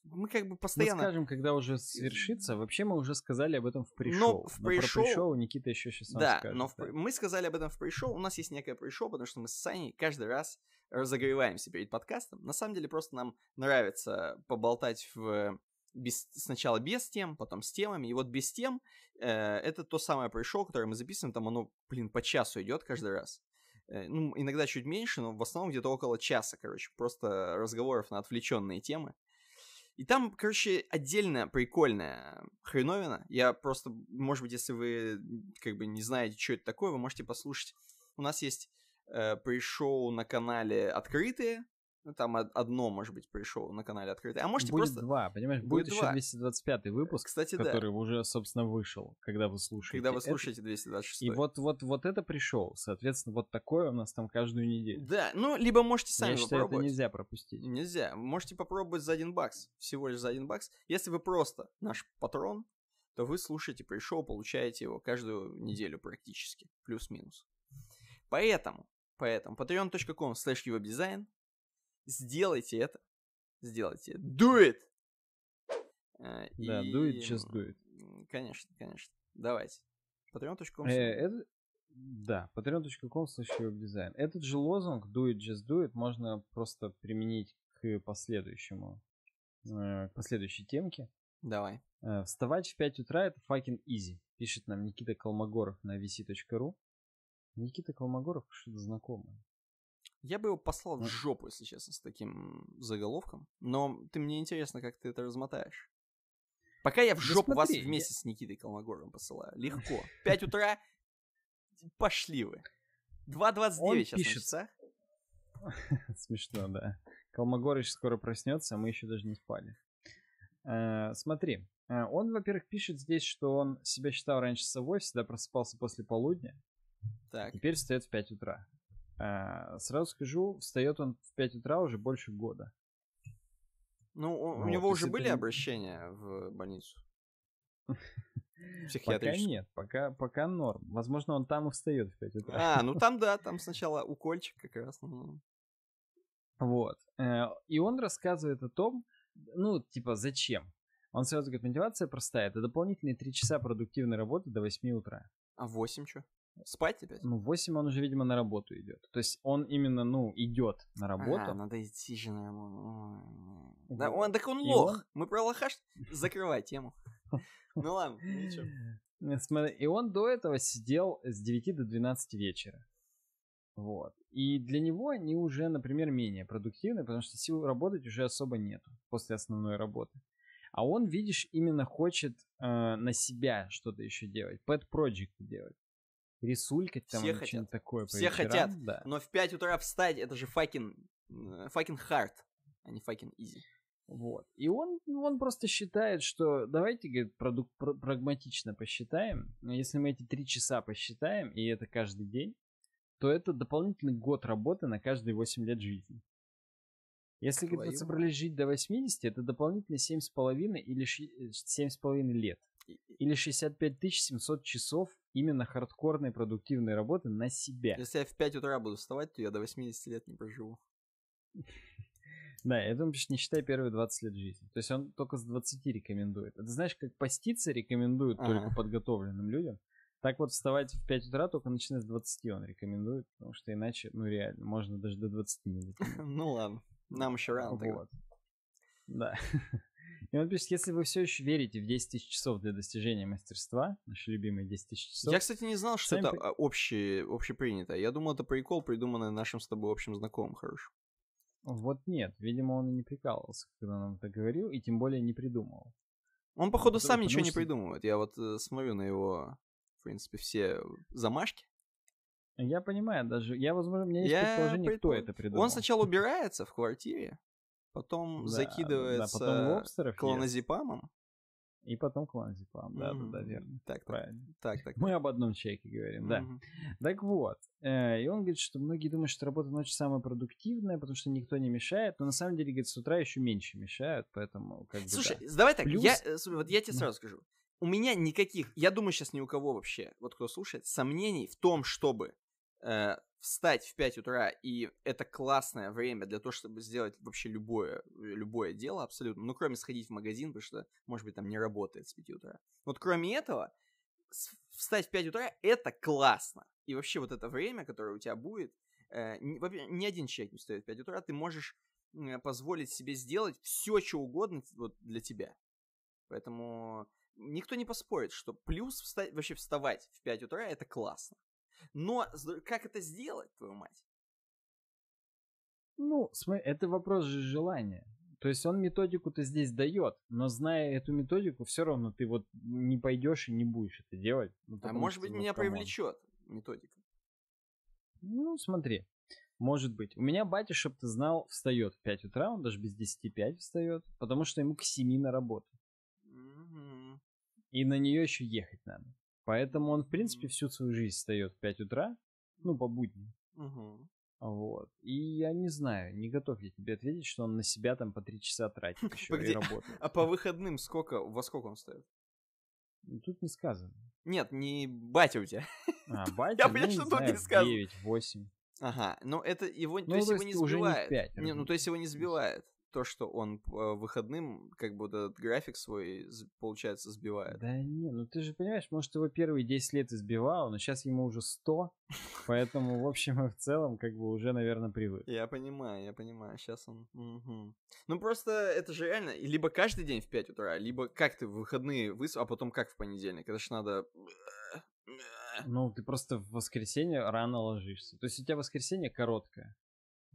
Мы как бы постоянно... Мы скажем, когда уже свершится. Вообще мы уже сказали об этом в пришел. Но в ну, пришоу... пришоу Никита еще сейчас да, скажет. Но в... да, мы сказали об этом в пришел. У нас есть некое пришел, потому что мы с Саней каждый раз разогреваемся перед подкастом. На самом деле просто нам нравится поболтать в без, сначала без тем, потом с темами. И вот без тем э, это то самое пришел, которое мы записываем. Там оно, блин, по часу идет каждый раз. Э, ну, иногда чуть меньше, но в основном где-то около часа, короче, просто разговоров на отвлеченные темы. И там, короче, отдельно прикольная хреновина. Я просто, может быть, если вы как бы не знаете, что это такое, вы можете послушать. У нас есть э, пришел на канале «Открытые», ну, там одно, может быть, пришел на канале открытый. А можете будет просто... два, понимаешь? Будет, будет два. еще 225 выпуск, Кстати, который да. уже, собственно, вышел, когда вы слушаете. Когда вы слушаете это. 226. И вот, вот, вот это пришел. Соответственно, вот такое у нас там каждую неделю. Да, ну, либо можете сами Я считаю, попробовать. это нельзя пропустить. Нельзя. Можете попробовать за один бакс. Всего лишь за один бакс. Если вы просто наш патрон, то вы слушаете пришел, получаете его каждую неделю практически. Плюс-минус. Поэтому, поэтому, patreon.com slash Сделайте это. Сделайте. Do it! И... А, да, do it, just do it. Конечно, конечно. Давайте. Patreon.com. Э, это... Да, patreon.com дизайн. Этот же лозунг do it, just do it можно просто применить к последующему, э, к последующей темке. Давай. Э, Вставать в 5 утра это fucking easy, пишет нам Никита Колмогоров на vc.ru. Никита Колмогоров что-то знакомое. Я бы его послал в жопу, если честно, с таким заголовком. Но ты мне интересно, как ты это размотаешь. Пока я в да жопу смотри, вас вместе я... с Никитой Колмогоровым посылаю. Легко. Пять утра. Пошли вы. 2.29 Он сейчас пишет. Смешно, да. Колмогорыч скоро проснется, а мы еще даже не спали. Э, смотри, э, он, во-первых, пишет здесь, что он себя считал раньше совой, всегда просыпался после полудня. Так. Теперь встает в 5 утра. Э, сразу скажу, встает он в 5 утра уже больше года. Ну, у, вот, у него уже были это... обращения в больницу? Пока нет, пока, пока норм. Возможно, он там и встает в 5 утра. А, ну там да, там сначала укольчик как раз. Ну. Вот. Э, и он рассказывает о том, ну, типа, зачем. Он сразу говорит, мотивация простая. Это дополнительные 3 часа продуктивной работы до 8 утра. А 8 что? Спать опять? Ну, в 8 он уже, видимо, на работу идет. То есть он именно, ну, идет на работу. А, надо идти же на работу. Да, он, так он лох. Он... Мы про лоха закрывай тему. Ну ладно, ничего. Ну э, и он до этого сидел с 9 до 12 вечера. Вот. И для него они уже, например, менее продуктивны, потому что сил работать уже особо нету после основной работы. А он, видишь, именно хочет э, на себя что-то еще делать, pet project делать рисулька там все хотят. такое. Все вечерам, хотят, да. но в 5 утра встать, это же факин, факин хард, а не факин easy. Вот. И он, он просто считает, что давайте, говорит, продукт пр прагматично посчитаем. если мы эти три часа посчитаем, и это каждый день, то это дополнительный год работы на каждые 8 лет жизни. Если, говорит, вы собрались жить до 80, это дополнительные 7,5 или 6, 7,5 э, лет или 65 700 часов именно хардкорной продуктивной работы на себя. Если я в 5 утра буду вставать, то я до 80 лет не проживу. Да, я думаю, что не считай первые 20 лет жизни. То есть он только с 20 рекомендует. Это знаешь, как поститься рекомендуют ага. только подготовленным людям. Так вот, вставать в 5 утра только начиная с 20 он рекомендует, потому что иначе, ну реально, можно даже до 20 не Ну ладно, нам еще рано. Вот. Да. И он пишет, если вы все еще верите в 10 тысяч часов для достижения мастерства, наши любимые 10 тысяч часов... Я, кстати, не знал, что это при... общее, общепринятое. Я думал, это прикол, придуманный нашим с тобой общим знакомым, хорошо. Вот нет, видимо, он и не прикалывался, когда нам это говорил, и тем более не придумал. Он, походу, сам ничего не придумывает. Я вот э, смотрю на его, в принципе, все замашки. Я понимаю, даже я, возможно, у меня есть я предположение, пред... кто это придумал. Он сначала убирается в квартире, Потом да, закидывается да, потом лобстеров клонозепамом. И потом клонозепам, да, mm-hmm. да, да, верно. Так, правильно. Так, так. Мы об одном человеке говорим, да. Mm-hmm. Так вот, э, и он говорит, что многие думают, что работа ночью самая продуктивная, потому что никто не мешает, но на самом деле, говорит, с утра еще меньше мешают, поэтому как Слушай, да. давай так, Плюс... я, э, вот я тебе сразу скажу. У меня никаких, я думаю, сейчас ни у кого вообще, вот кто слушает, сомнений в том, чтобы э, встать в 5 утра, и это классное время для того, чтобы сделать вообще любое, любое дело абсолютно, ну, кроме сходить в магазин, потому что, может быть, там не работает с 5 утра. Вот кроме этого, встать в 5 утра — это классно. И вообще вот это время, которое у тебя будет, э, ни один человек не встает в 5 утра, ты можешь позволить себе сделать все, что угодно вот, для тебя. Поэтому никто не поспорит, что плюс встать, вообще вставать в 5 утра — это классно. Но как это сделать, твою мать? Ну, это вопрос же желания. То есть он методику-то здесь дает, но зная эту методику, все равно ты вот не пойдешь и не будешь это делать. Ну, а может быть, меня камон. привлечет методика. Ну, смотри. Может быть. У меня батя, чтоб ты знал, встает в 5 утра, он даже без 10-5 встает, потому что ему к 7 на работу. Mm-hmm. И на нее еще ехать надо. Поэтому он, в принципе, всю свою жизнь встает в 5 утра, ну, по будням. mm Вот. И я не знаю, не готов я тебе ответить, что он на себя там по 3 часа тратит еще Погоди, и работает. А по выходным сколько, во сколько он встает? Ну, тут не сказано. Нет, не батя у тебя. А, батя? Я, конечно, ну, не, не сказано. 9, 8. Ага, ну это его, ну, ну то есть, его не сбивает. не, ну то есть его не сбивает то, что он по э, выходным как бы вот этот график свой, получается, сбивает. Да не, ну ты же понимаешь, может, его первые 10 лет избивал, но сейчас ему уже 100, поэтому, в общем и в целом, как бы уже, наверное, привык. Я понимаю, я понимаю, сейчас он... Ну просто это же реально, либо каждый день в 5 утра, либо как ты в выходные выс... а потом как в понедельник, это ж надо... Ну, ты просто в воскресенье рано ложишься. То есть у тебя воскресенье короткое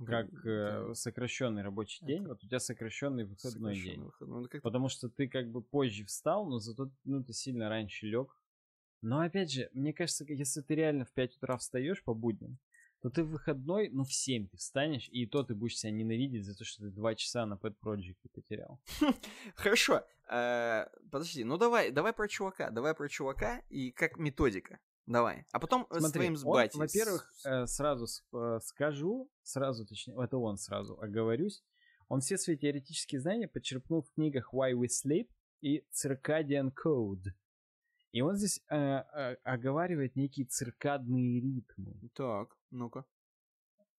как э, сокращенный рабочий день, вот у тебя сокращенный выходной сокращенный день. Выходной. Ну, как... Потому что ты как бы позже встал, но зато ну, ты сильно раньше лег. Но опять же, мне кажется, если ты реально в 5 утра встаешь по будням, то ты в выходной, ну, в 7 ты встанешь, и то ты будешь себя ненавидеть за то, что ты 2 часа на Pet Project потерял. Хорошо. Э, подожди, ну давай, давай про чувака, давай про чувака и как методика. Давай. А потом э, Смотри, с твоим Во-первых, э, сразу э, скажу, сразу точнее, это он сразу оговорюсь. Он все свои теоретические знания подчерпнул в книгах Why We Sleep и Circadian Code. И он здесь э, оговаривает некие циркадные ритмы. Так, ну-ка.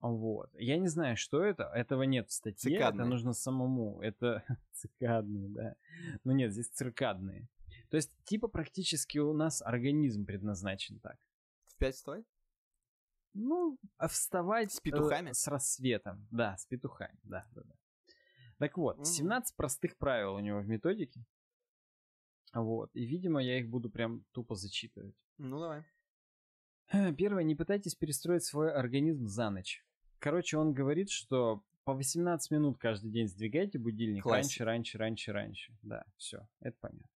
Вот. Я не знаю, что это. Этого нет в статье. Цикадные. Это нужно самому. Это цикадные, да. Ну нет, здесь циркадные. То есть, типа, практически у нас организм предназначен так. В 5 вставать? Ну, а вставать... С э, петухами? Э, с рассветом, да, с петухами, да, да, да. Так вот, mm простых правил у него в методике. Вот, и, видимо, я их буду прям тупо зачитывать. Ну, давай. Э, первое, не пытайтесь перестроить свой организм за ночь. Короче, он говорит, что по 18 минут каждый день сдвигайте будильник Класс. раньше, раньше, раньше, раньше. Да, все, это понятно.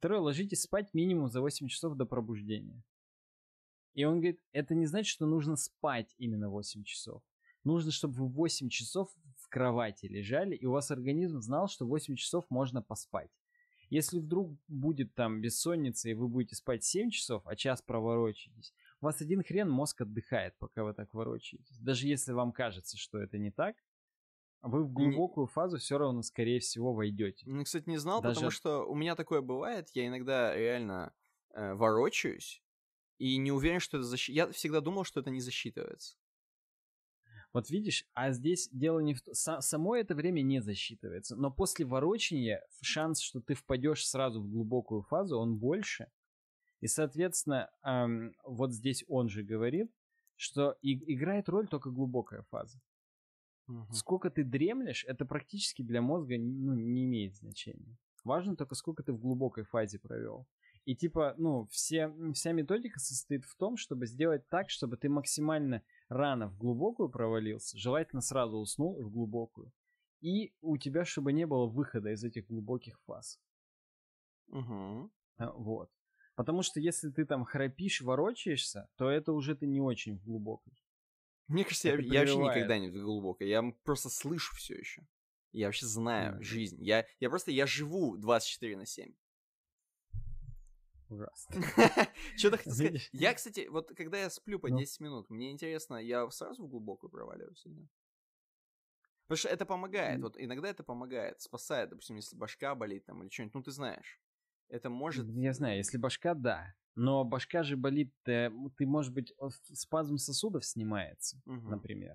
Второе, ложитесь спать минимум за 8 часов до пробуждения. И он говорит, это не значит, что нужно спать именно 8 часов. Нужно, чтобы вы 8 часов в кровати лежали, и у вас организм знал, что 8 часов можно поспать. Если вдруг будет там бессонница, и вы будете спать 7 часов, а час проворочитесь, у вас один хрен мозг отдыхает, пока вы так ворочаетесь. Даже если вам кажется, что это не так, вы в глубокую не... фазу все равно, скорее всего, войдете. Ну, кстати, не знал, Даже... потому что у меня такое бывает. Я иногда реально э, ворочаюсь и не уверен, что это засчитывается. Я всегда думал, что это не засчитывается. Вот видишь, а здесь дело не в том, само это время не засчитывается, но после ворочения шанс, что ты впадешь сразу в глубокую фазу, он больше. И, соответственно, эм, вот здесь он же говорит, что и, играет роль только глубокая фаза. Угу. Сколько ты дремлешь, это практически для мозга ну, не имеет значения. Важно только, сколько ты в глубокой фазе провел. И типа, ну, все, вся методика состоит в том, чтобы сделать так, чтобы ты максимально рано в глубокую провалился, желательно сразу уснул в глубокую. И у тебя, чтобы не было выхода из этих глубоких фаз. Угу. Вот. Потому что если ты там храпишь, ворочаешься, то это уже ты не очень в глубокой. Мне кажется, я, я вообще никогда не в глубокое. Я просто слышу все еще. Я вообще знаю mm. жизнь. Я, я просто, я живу 24 на 7. Ужасно. Что ты хотел сказать? Я, кстати, вот когда я сплю по 10 ну. минут, мне интересно, я сразу в глубокую проваливаюсь или нет? Потому что это помогает. Вот иногда это помогает, спасает, допустим, если башка болит там или что-нибудь. Ну, ты знаешь. Это может... Я знаю, если башка, да. Но башка же болит, ты, э, ты может быть, спазм сосудов снимается, угу. например,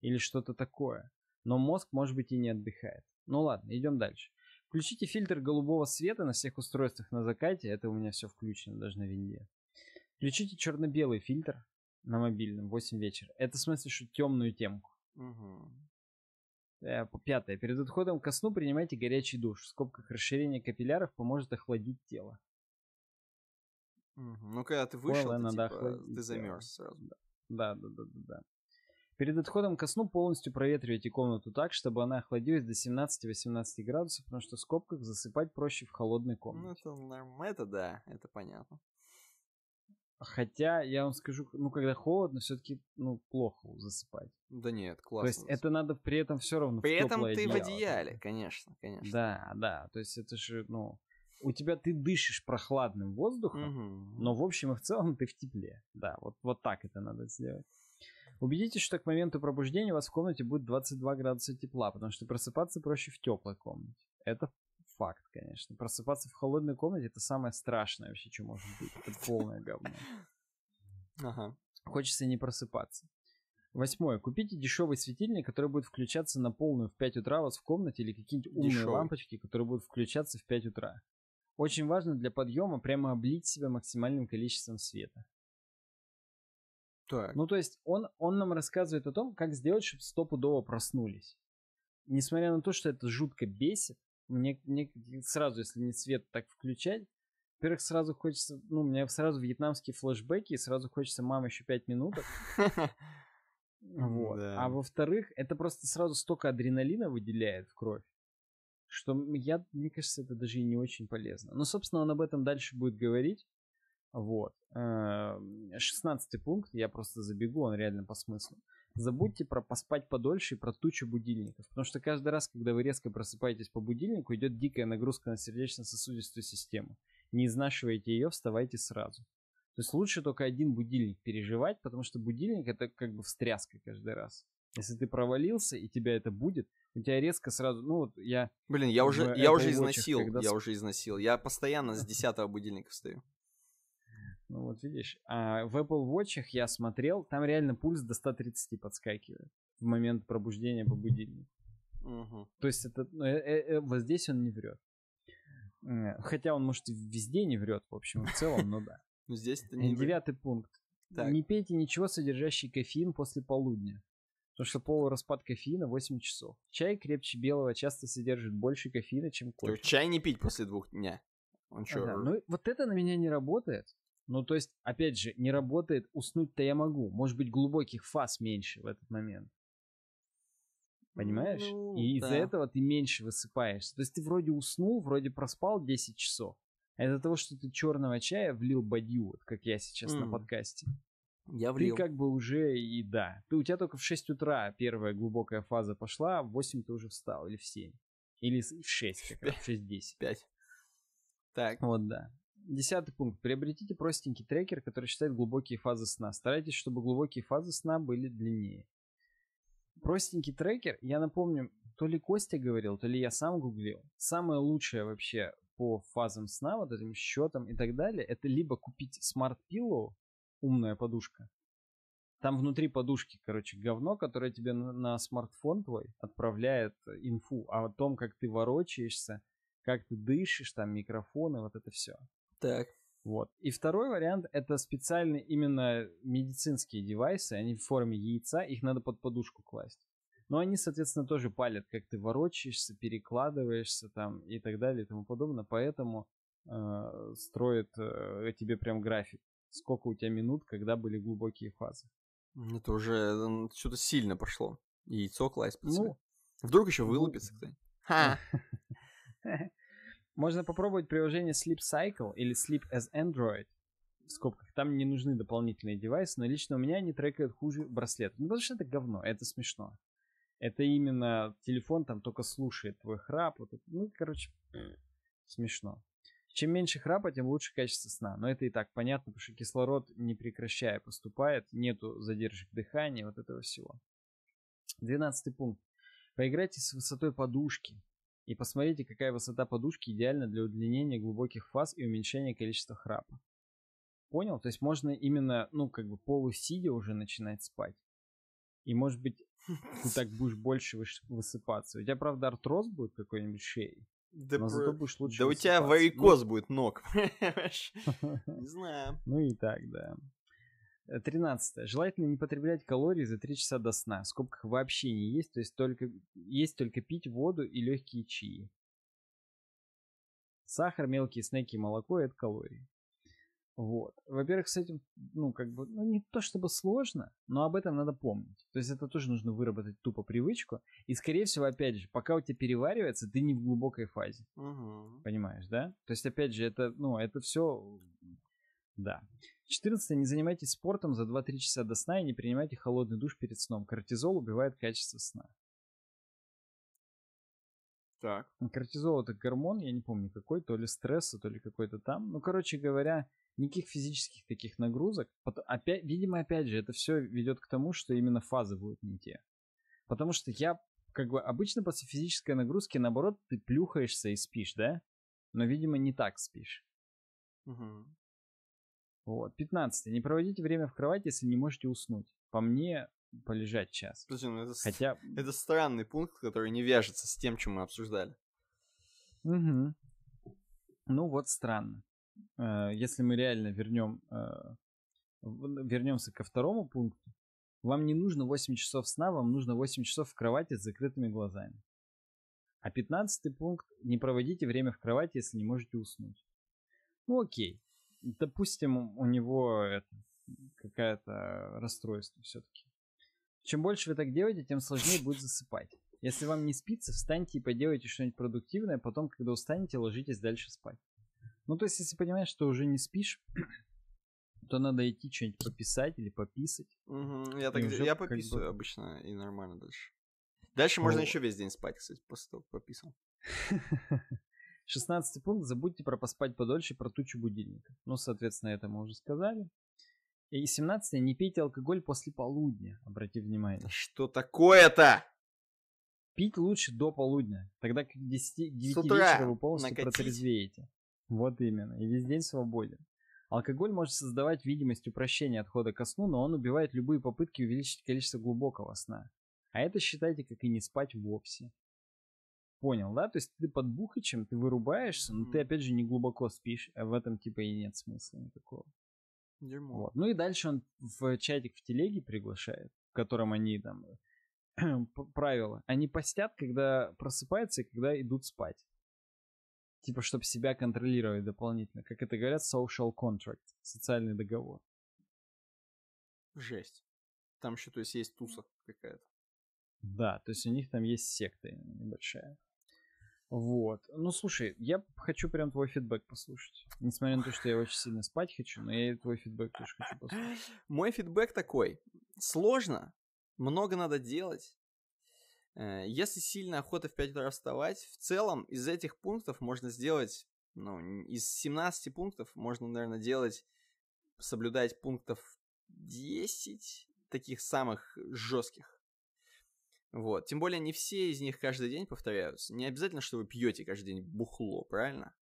или что-то такое. Но мозг, может быть, и не отдыхает. Ну ладно, идем дальше. Включите фильтр голубого света на всех устройствах на закате. Это у меня все включено, даже на винде. Включите черно-белый фильтр на мобильном 8 вечера. Это в смысле, что темную темку. Угу. Пятое. Перед отходом ко сну принимайте горячий душ. В скобках расширение капилляров поможет охладить тело. Ну, когда ты вышел, ты, типа, ты замерз сразу. Да, да, да, да, да. Перед отходом ко сну полностью проветривайте комнату так, чтобы она охладилась до 17-18 градусов, потому что в скобках засыпать проще в холодной ну, комнате. Ну, это нормально, это да, это понятно. Хотя, я вам скажу, ну, когда холодно, все-таки, ну, плохо засыпать. Да нет, классно. То есть это надо при этом все равно При этом ты одеяло. в одеяле, конечно, конечно. Да, да, то есть это же, ну, у тебя ты дышишь прохладным воздухом, угу. но в общем и в целом ты в тепле. Да, вот, вот так это надо сделать. Убедитесь, что к моменту пробуждения у вас в комнате будет 22 градуса тепла, потому что просыпаться проще в теплой комнате. Это факт, конечно. Просыпаться в холодной комнате это самое страшное вообще, что может быть. Это полное говно. Ага. Хочется не просыпаться. Восьмое. Купите дешевый светильник, который будет включаться на полную в 5 утра у вас в комнате или какие-нибудь умные дешевый. лампочки, которые будут включаться в 5 утра. Очень важно для подъема прямо облить себя максимальным количеством света. Так. Ну, то есть он, он нам рассказывает о том, как сделать, чтобы стопудово проснулись. Несмотря на то, что это жутко бесит, мне, мне сразу, если не свет так включать, во-первых, сразу хочется, ну, у меня сразу вьетнамские флешбеки, и сразу хочется, мама, еще пять минут. Вот. А во-вторых, это просто сразу столько адреналина выделяет в кровь что я, мне кажется, это даже и не очень полезно. Но, собственно, он об этом дальше будет говорить. Вот. 16 эм, пункт, я просто забегу, он реально по смыслу. Забудьте про поспать подольше и про тучу будильников, потому что каждый раз, когда вы резко просыпаетесь по будильнику, идет дикая нагрузка на сердечно-сосудистую систему. Не изнашивайте ее, вставайте сразу. То есть лучше только один будильник переживать, потому что будильник это как бы встряска каждый раз. Если ты провалился и тебя это будет, у тебя резко сразу, ну вот я... Блин, я уже, я уже износил, когда... я уже износил. Я постоянно с 10 будильника встаю. Ну вот видишь, а в Apple Watch я смотрел, там реально пульс до 130 подскакивает в момент пробуждения по будильнику. Угу. То есть это, ну, э, э, э, вот здесь он не врет. Э, хотя он, может, везде не врет, в общем, в целом, но да. Ну, здесь это э, не Девятый пункт. Не пейте ничего, содержащий кофеин после полудня. Потому что полураспад кофеина 8 часов. Чай крепче белого часто содержит больше кофеина, чем кофе. чай не пить после двух дня. Он чё? Ага, э? ну вот это на меня не работает. Ну, то есть, опять же, не работает, уснуть-то я могу. Может быть, глубоких фаз меньше в этот момент. Понимаешь? Ну, и из-за этого ты меньше высыпаешься. То есть ты вроде уснул, вроде проспал 10 часов. А из-за того, что ты черного чая влил бадью, вот как я сейчас mm. на подкасте, я влил. Ты как бы уже и да. Ты, у тебя только в 6 утра первая глубокая фаза пошла, в 8 ты уже встал, или в 7. Или в 6, как раз, в 6-10. 5. Так. Вот, да. Десятый пункт. Приобретите простенький трекер, который считает глубокие фазы сна. Старайтесь, чтобы глубокие фазы сна были длиннее. Простенький трекер, я напомню, то ли Костя говорил, то ли я сам гуглил. Самое лучшее вообще по фазам сна, вот этим счетам и так далее, это либо купить Smart Pillow, умная подушка. Там внутри подушки, короче, говно, которое тебе на, смартфон твой отправляет инфу о том, как ты ворочаешься, как ты дышишь, там микрофоны, вот это все. Так. Вот. И второй вариант это специальные именно медицинские девайсы, они в форме яйца, их надо под подушку класть. Но они, соответственно, тоже палят, как ты ворочаешься, перекладываешься там и так далее и тому подобное. Поэтому э, строят э, тебе прям график сколько у тебя минут, когда были глубокие фазы. Это уже что-то сильно пошло. Яйцо класть под ну, Вдруг еще ну, вылупится кто-нибудь. Можно попробовать приложение Sleep Cycle или Sleep as Android. В скобках. Там не нужны дополнительные девайсы, но лично у меня они трекают хуже браслет. Ну, потому что это говно, это смешно. Это именно телефон там только слушает твой храп. Вот это, ну, короче, смешно. Чем меньше храпа, тем лучше качество сна. Но это и так понятно, потому что кислород, не прекращая, поступает, нету задержек дыхания, вот этого всего. Двенадцатый пункт. Поиграйте с высотой подушки. И посмотрите, какая высота подушки идеальна для удлинения глубоких фаз и уменьшения количества храпа. Понял? То есть можно именно, ну, как бы полусидя уже начинать спать. И, может быть, ты так будешь больше высыпаться. У тебя, правда, артроз будет какой-нибудь шеи. Да, про... да у тебя варикоз ну... будет ног. Не знаю. Ну и так, да. Э, тринадцатое. Желательно не потреблять калории за три часа до сна. В скобках вообще не есть, то есть только есть только пить воду и легкие чаи. Сахар, мелкие снеки и молоко это калории. Вот. Во-первых, с этим ну, как бы, ну, не то чтобы сложно, но об этом надо помнить. То есть это тоже нужно выработать тупо привычку. И, скорее всего, опять же, пока у тебя переваривается, ты не в глубокой фазе. Угу. Понимаешь, да? То есть, опять же, это, ну, это все... Да. 14. Не занимайтесь спортом за 2-3 часа до сна и не принимайте холодный душ перед сном. Кортизол убивает качество сна. Так. Кортизол это гормон, я не помню какой, то ли стресса, то ли какой-то там. Ну, короче говоря, никаких физических таких нагрузок. опять, видимо, опять же, это все ведет к тому, что именно фазы будут не те. Потому что я, как бы, обычно после физической нагрузки, наоборот, ты плюхаешься и спишь, да? Но, видимо, не так спишь. Угу. Вот. 15. Не проводите время в кровати, если не можете уснуть. По мне, полежать час. Слушай, ну это, Хотя... это странный пункт, который не вяжется с тем, чем мы обсуждали. Угу. Ну вот странно. Э, если мы реально вернем, э, вернемся ко второму пункту, вам не нужно 8 часов сна, вам нужно 8 часов в кровати с закрытыми глазами. А 15 пункт – не проводите время в кровати, если не можете уснуть. Ну окей, допустим, у него какая то расстройство все-таки. Чем больше вы так делаете, тем сложнее будет засыпать. Если вам не спится, встаньте и поделайте что-нибудь продуктивное, потом, когда устанете, ложитесь дальше спать. Ну, то есть, если понимаешь, что уже не спишь, то надо идти что-нибудь пописать или пописать. Угу, я так, уже, я пописываю бы... обычно и нормально дальше. Дальше О. можно еще весь день спать, кстати, после того, как пописал. Шестнадцатый пункт. Забудьте про поспать подольше, про тучу будильника. Ну, соответственно, это мы уже сказали. И 17 не пейте алкоголь после полудня, обрати внимание. Что такое-то? Пить лучше до полудня, тогда к 10, 9 вечера вы полностью накатить. протрезвеете. Вот именно, и весь день свободен. Алкоголь может создавать видимость упрощения отхода ко сну, но он убивает любые попытки увеличить количество глубокого сна. А это считайте, как и не спать вовсе. Понял, да? То есть ты под бухачем, ты вырубаешься, но ты опять же не глубоко спишь, а в этом типа и нет смысла никакого. Дерьмо. Вот. Ну и дальше он в чатик в телеге приглашает, в котором они там правила. Они постят, когда просыпаются и когда идут спать. Типа, чтобы себя контролировать дополнительно. Как это говорят, social contract, социальный договор. Жесть. Там еще, то есть, есть туса какая-то. Да, то есть у них там есть секта небольшая. Вот. Ну, слушай, я хочу прям твой фидбэк послушать. Несмотря на то, что я очень сильно спать хочу, но я и твой фидбэк тоже хочу послушать. Мой фидбэк такой. Сложно, много надо делать. Э, если сильно охота в 5 утра вставать, в целом из этих пунктов можно сделать, ну, из 17 пунктов можно, наверное, делать, соблюдать пунктов 10 таких самых жестких. Вот. Тем более не все из них каждый день повторяются. Не обязательно, что вы пьете каждый день бухло, правильно?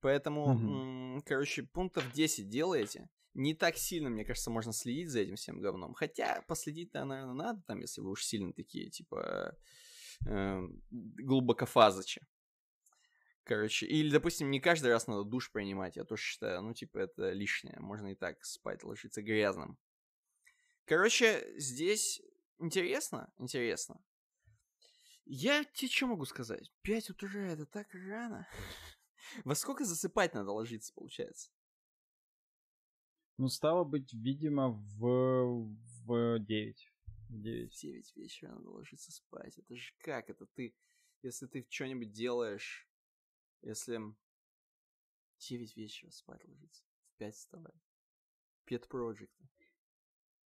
Поэтому, mm короче, пунктов 10 делаете. Не так сильно, мне кажется, можно следить за этим всем говном. Хотя последить-то, наверное, надо, там, если вы уж сильно такие, типа, э, глубокофазычи. Короче, или, допустим, не каждый раз надо душ принимать, я тоже считаю, ну, типа, это лишнее. Можно и так спать, ложиться грязным. Короче, здесь Интересно? Интересно. Я тебе что могу сказать? 5 утра это так рано. Во сколько засыпать надо ложиться, получается? Ну, стало быть, видимо, в, в 9. 9. В 9 вечера надо ложиться спать. Это же как? Это ты, если ты что-нибудь делаешь, если 9 вечера спать ложиться, в 5 вставать. Пет Project.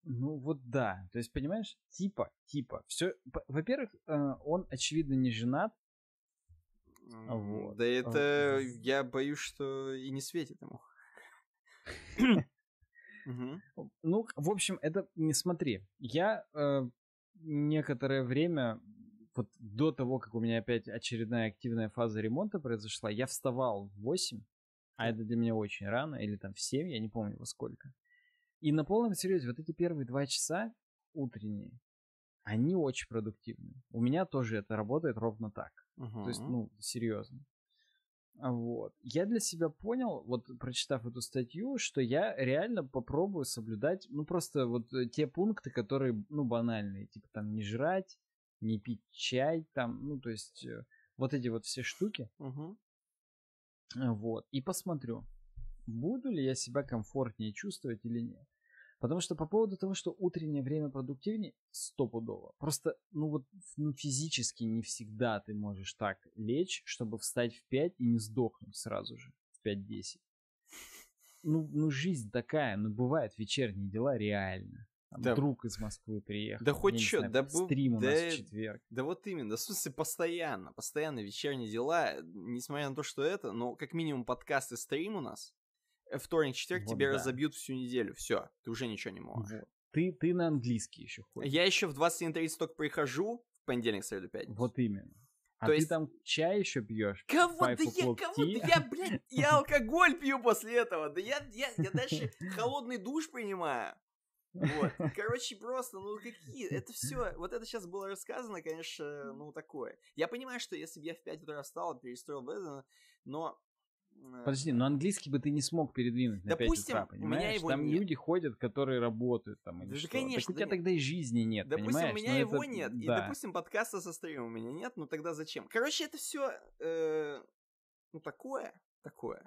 Ну вот да. То есть, понимаешь, типа, типа, все. Во-первых, э, он, очевидно, не женат. Вот. Да а, это вот. я боюсь, что и не светит ему. Ну, в общем, это не смотри. Я э, некоторое время, вот до того, как у меня опять очередная активная фаза ремонта произошла, я вставал в 8, а это для меня очень рано, или там в 7, я не помню во сколько. И на полном серьезе, вот эти первые два часа утренние, они очень продуктивны. У меня тоже это работает ровно так. Угу. То есть, ну, серьезно. А вот. Я для себя понял, вот прочитав эту статью, что я реально попробую соблюдать, ну, просто вот э, те пункты, которые, ну, банальные, типа там не жрать, не пить чай, там, ну, то есть э, вот эти вот все штуки. Угу. Вот. И посмотрю буду ли я себя комфортнее чувствовать или нет. Потому что по поводу того, что утреннее время продуктивнее, стопудово. Просто, ну вот, ну физически не всегда ты можешь так лечь, чтобы встать в 5 и не сдохнуть сразу же в 5-10. Ну, ну жизнь такая, ну бывают вечерние дела реально. Там да. друг из Москвы приехал. Да хоть что, да стрим у да, нас в четверг. Да вот именно, в смысле постоянно, постоянно вечерние дела, несмотря на то, что это, но как минимум подкасты и стрим у нас, Э, вторник, четверг вот тебе да. разобьют всю неделю. Все, ты уже ничего не можешь. Вот. Ты, ты на английский еще ходишь. Я еще в 21.30 только прихожу, в понедельник, среду, пятницу. Вот именно. А То ты есть... там чай еще пьешь? Кого да я, кого да я, блядь, я алкоголь пью после этого. Да я, я, я дальше холодный душ принимаю. Вот. Короче, просто, ну какие, это все, вот это сейчас было рассказано, конечно, ну такое. Я понимаю, что если бы я в 5 утра встал, перестроил бы это, но Э, Подожди, но английский бы ты не смог передвинуть на допустим, 5 утра, понимаешь? У меня его там нет. люди ходят, которые работают там или да, что. Конечно, так у тебя да тогда и жизни нет, Допустим, понимаешь? у меня но его это... нет, да. и, допустим, подкаста со стримом у меня нет, ну тогда зачем? Короче, это все, э, ну, такое, такое.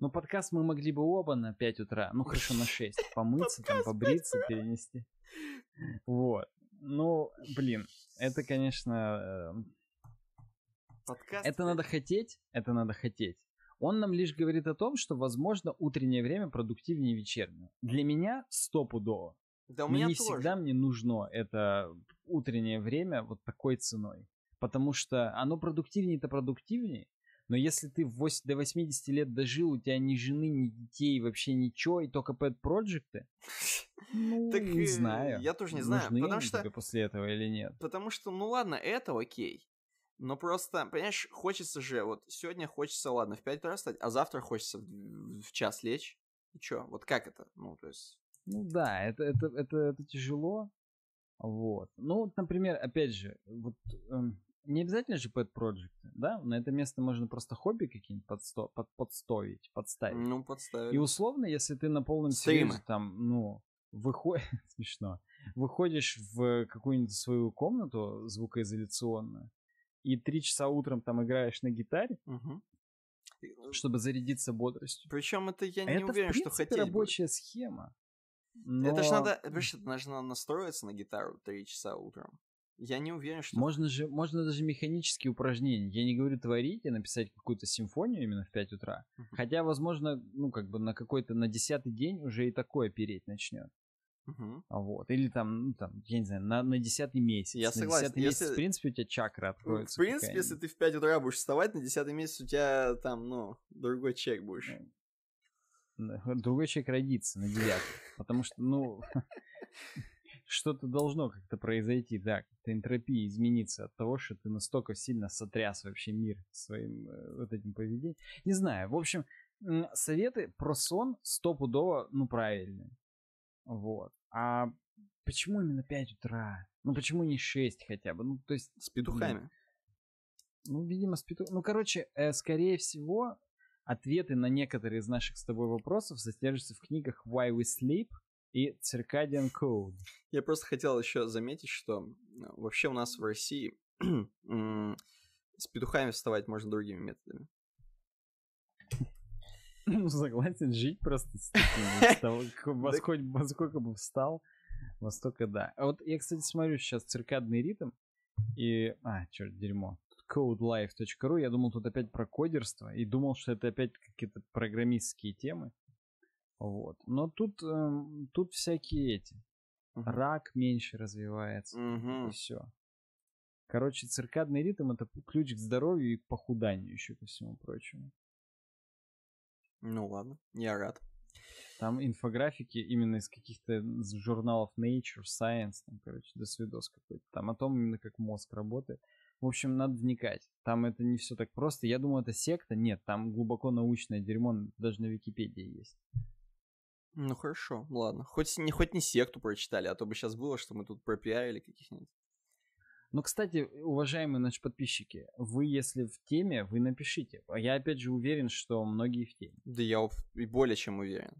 Ну, подкаст мы могли бы оба на 5 утра, ну, хорошо, на 6, помыться, там, побриться, перенести. Вот. Ну, блин, это, конечно... Э, подкаст. Это надо хотеть, это надо хотеть. Он нам лишь говорит о том, что, возможно, утреннее время продуктивнее вечернего. Для меня стопудово. Да у меня не тоже. всегда мне нужно это утреннее время вот такой ценой. Потому что оно продуктивнее-то продуктивнее, но если ты 8, до 80 лет дожил, у тебя ни жены, ни детей, вообще ничего, и только pet проекты ну, так, не э, знаю. Я тоже не знаю, Нужны потому что... после этого или нет? Потому что, ну ладно, это окей. Но просто, понимаешь, хочется же, вот сегодня хочется, ладно, в 5 утра встать, а завтра хочется в, в час лечь. И чё, вот как это? Ну, то есть... Ну да, это, это, это, это тяжело. Вот. Ну, например, опять же, вот эм, не обязательно же pet project, да? На это место можно просто хобби какие-нибудь подсто- под- подставить, подставить. Ну, подставить. И условно, если ты на полном Стримы. серьезе там, ну, выходишь, смешно, выходишь в какую-нибудь свою комнату звукоизоляционную, и три часа утром там играешь на гитаре, угу. чтобы зарядиться бодростью. Причем это я не это, уверен, в что хотел. Это рабочая бы. схема. Но... Это ж надо, видишь, это нужно настроиться на гитару три часа утром. Я не уверен, что... Можно же, можно даже механические упражнения. Я не говорю творить и написать какую-то симфонию именно в 5 утра. Uh-huh. Хотя, возможно, ну, как бы на какой-то, на десятый день уже и такое переть начнет. Угу. Вот. Или там, ну, там, я не знаю, на, на десятый месяц. Я на согласен. Месяц, если... В принципе, у тебя чакра откроется. в принципе, если ты в 5 утра будешь вставать, на десятый месяц у тебя там, ну, другой чек будешь. Другой чек родится на девятый, Потому что, ну, что-то должно как-то произойти, да, как-то энтропия измениться от того, что ты настолько сильно сотряс вообще мир своим э, вот этим поведением. Не знаю, в общем, советы про сон стопудово, ну, правильные. Вот. А почему именно 5 утра? Ну почему не 6 хотя бы? Ну, то есть. С петухами. Ну, видимо, с петухами. Ну, короче, э, скорее всего, ответы на некоторые из наших с тобой вопросов содержатся в книгах Why We Sleep и Circadian Code. Я просто хотел еще заметить, что э, вообще у нас в России с петухами вставать можно другими методами ну, согласен жить просто с таким, во сколько бы встал, во столько да. А вот я, кстати, смотрю сейчас циркадный ритм и... А, черт, дерьмо. codelife.ru, я думал тут опять про кодерство и думал, что это опять какие-то программистские темы. Вот. Но тут, эм, тут всякие эти. Угу. Рак меньше развивается. Угу. И все. Короче, циркадный ритм это ключ к здоровью и к похуданию еще ко всему прочему. Ну ладно, я рад. Там инфографики именно из каких-то журналов Nature, Science, там, короче, свидос какой-то. Там о том именно, как мозг работает. В общем, надо вникать. Там это не все так просто. Я думаю, это секта. Нет, там глубоко научное дерьмо даже на Википедии есть. Ну хорошо, ладно. Хоть не, хоть не секту прочитали, а то бы сейчас было, что мы тут пропиарили каких-нибудь но, ну, кстати, уважаемые наши подписчики, вы, если в теме, вы напишите. А Я, опять же, уверен, что многие в теме. Да я и более чем уверен.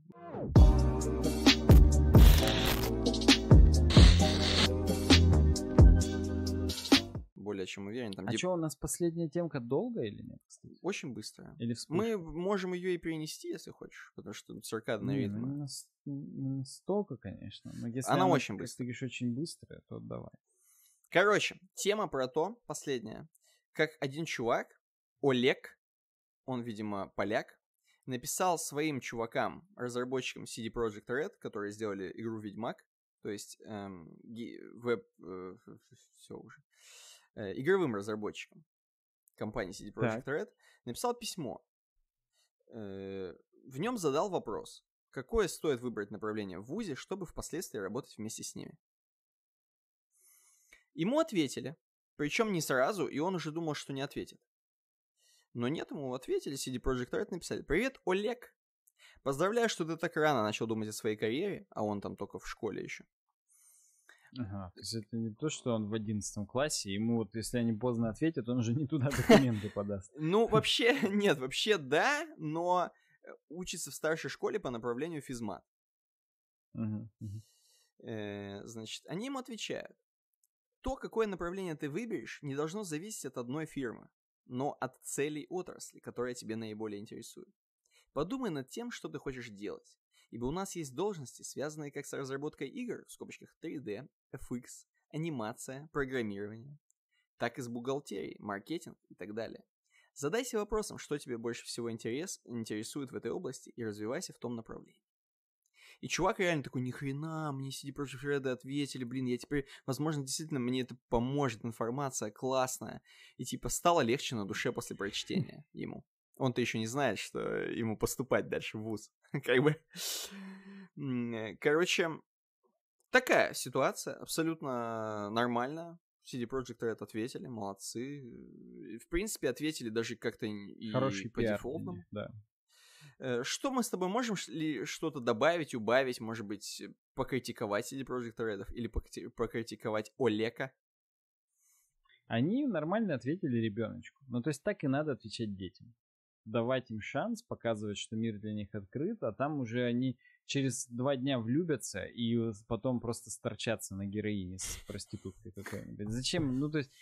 более чем уверен. Там, а где... что, у нас последняя темка долгая или нет? Кстати? Очень быстро. Или Мы можем ее и перенести, если хочешь, потому что циркадная не, ритма. Ну не настолько, конечно. Но если она, она очень быстрая. Если ты говоришь очень быстрая, то давай. Короче, тема про то, последняя, как один чувак, Олег, он, видимо, поляк, написал своим чувакам, разработчикам CD Projekt Red, которые сделали игру Ведьмак, то есть эм, веб... Э, все уже. Э, игровым разработчикам компании CD Projekt так. Red, написал письмо. Э, в нем задал вопрос, какое стоит выбрать направление в ВУЗе, чтобы впоследствии работать вместе с ними. Ему ответили. Причем не сразу, и он уже думал, что не ответит. Но нет, ему ответили, CD Projekt Red написали. «Привет, Олег! Поздравляю, что ты так рано начал думать о своей карьере, а он там только в школе еще». Ага, то есть это не то, что он в одиннадцатом классе, ему вот если они поздно ответят, он уже не туда документы подаст. Ну, вообще, нет, вообще да, но э, учится в старшей школе по направлению физмат. Э, значит, они ему отвечают. То, какое направление ты выберешь, не должно зависеть от одной фирмы, но от целей отрасли, которая тебе наиболее интересует. Подумай над тем, что ты хочешь делать, ибо у нас есть должности, связанные как с разработкой игр, в скобочках 3D, FX, анимация, программирование, так и с бухгалтерией, маркетинг и так далее. Задайся вопросом, что тебе больше всего интерес, интересует в этой области и развивайся в том направлении. И чувак реально такой, ни хрена, мне CD Projekt Red ответили, блин, я теперь, возможно, действительно мне это поможет, информация классная. И типа стало легче на душе после прочтения ему. Он-то еще не знает, что ему поступать дальше в ВУЗ. Как бы. Э, короче, такая ситуация, абсолютно нормальная. CD Projekt Red ответили, молодцы. В принципе, ответили даже как-то и Хороший по пиар, дефолтному. Да. Э, что мы с тобой можем ли что-то добавить, убавить, может быть, э, покритиковать CD Projekt Red или покритиковать Олека? Они нормально ответили ребеночку. Ну, то есть так и надо отвечать детям. Давать им шанс, показывать, что мир для них открыт, а там уже они через два дня влюбятся и э, потом просто сторчатся на героине с проституткой какой-нибудь. Зачем? Ну, то есть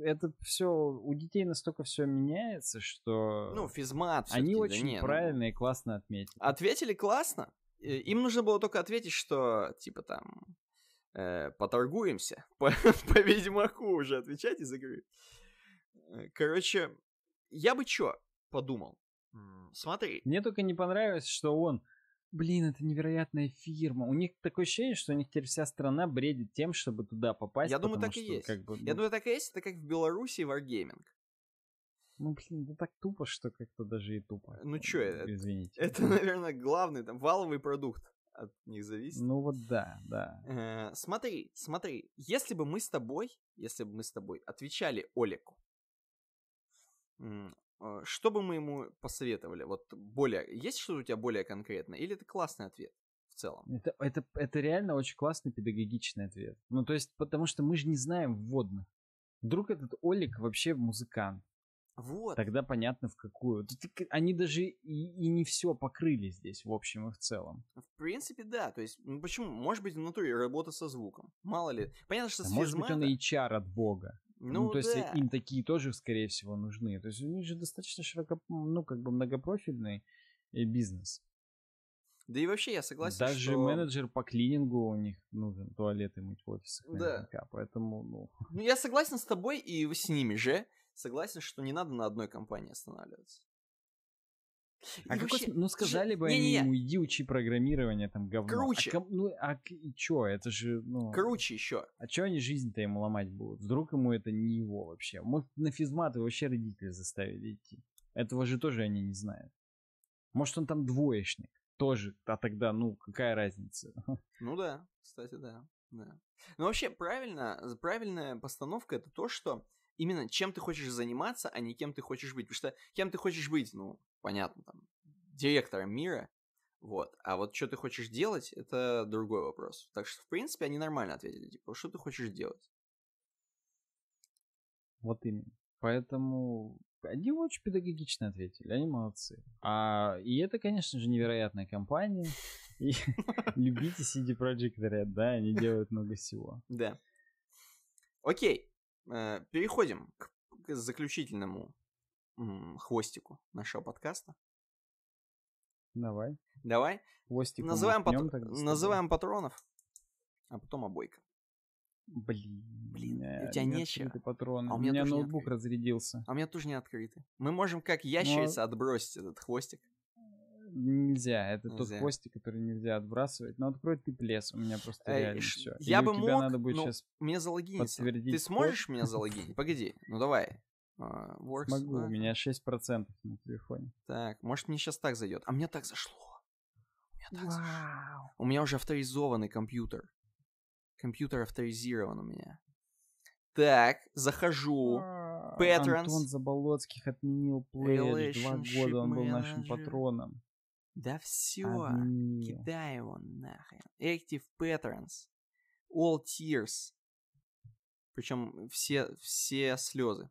это все у детей настолько все меняется, что ну физмат они очень да не, ну, правильно ну... и классно отметили. Ответили классно. Им нужно было только ответить, что типа там э, поторгуемся по, по Ведьмаку уже отвечать из игры. Э, короче, я бы что подумал. Смотри. Мне только не понравилось, что он Блин, это невероятная фирма. У них такое ощущение, что у них теперь вся страна бредит тем, чтобы туда попасть. Я думаю, так что, и есть. Как бы, ну... Я думаю, так и есть. Это как в Беларуси Wargaming. Ну, блин, это так тупо, что как-то даже и тупо. Ну, ну чё, это, извините. Это, наверное, главный там валовый продукт от них зависит. Ну вот да, да. Э-э- смотри, смотри, если бы мы с тобой, если бы мы с тобой отвечали Олику. А, что бы мы ему посоветовали? Вот более, есть что у тебя более конкретно? Или это классный ответ? в целом. Это, это, это реально очень классный педагогичный ответ. Ну, то есть, потому что мы же не знаем вводных. Вдруг этот Олик вообще музыкант. Вот. Тогда понятно, в какую. Они даже и, и не все покрыли здесь, в общем и в целом. В принципе, да. То есть, ну почему? Может быть, внутри работа со звуком. Мало ли. Понятно, что а Может быть, он и чар от бога. Ну, ну то э, да. есть им такие тоже, скорее всего, нужны. То есть у них же достаточно широко, ну, как бы многопрофильный э, бизнес. Да и вообще я согласен, Даже что... менеджер по клинингу у них нужен, туалеты мыть в офисах да. поэтому, ну... Ну, я согласен с тобой и с ними же. Согласен, что не надо на одной компании останавливаться. А как вообще... ну сказали бы не, они не, не. ему, иди учи программирование, там говно. А Круче. А, ну, а чё, это же, ну... Круче еще. А чё они жизнь-то ему ломать будут? Вдруг ему это не его вообще? Может, на физмат его вообще родители заставили идти? Этого же тоже они не знают. Может, он там двоечник? Тоже. А тогда, ну, какая разница? Ну да, кстати, да. да. Ну вообще, правильно, правильная постановка это то, что именно чем ты хочешь заниматься, а не кем ты хочешь быть. Потому что кем ты хочешь быть, ну, понятно, там, директором мира, вот. А вот что ты хочешь делать, это другой вопрос. Так что, в принципе, они нормально ответили, типа, что ты хочешь делать? Вот именно. Поэтому они очень педагогично ответили, они молодцы. А, и это, конечно же, невероятная компания. И любите CD Projekt Red, да, они делают много всего. Да. Окей, Э, переходим к, к заключительному хвостику нашего подкаста. Давай. Давай. Хвостик. Называем, пат... Называем патронов, а потом обойка. Блин. Блин, у э, тебя нечего. Патроны. А у меня, у меня ноутбук разрядился. А у меня тоже не открытый. Мы можем как ящерица Но... отбросить этот хвостик нельзя. Это нельзя. тот хвостик, который нельзя отбрасывать. Но ну, открой ты плес, у меня просто э, реально ш... все. Я и бы мог, надо будет сейчас ну, меня залогинить. Ты сможешь меня залогинить? Погоди, ну давай. Uh, works, Могу, да? у меня 6% на телефоне. Так, может мне сейчас так зайдет. А мне так зашло. У меня так Вау. зашло. У меня уже авторизованный компьютер. Компьютер авторизирован у меня. Так, захожу. Patrons. Антон Заболоцких отменил плейлист. Два года он был нашим патроном. Да все, Одни. кидай его нахрен. Active Patterns. All Tears. Причем все, все слезы.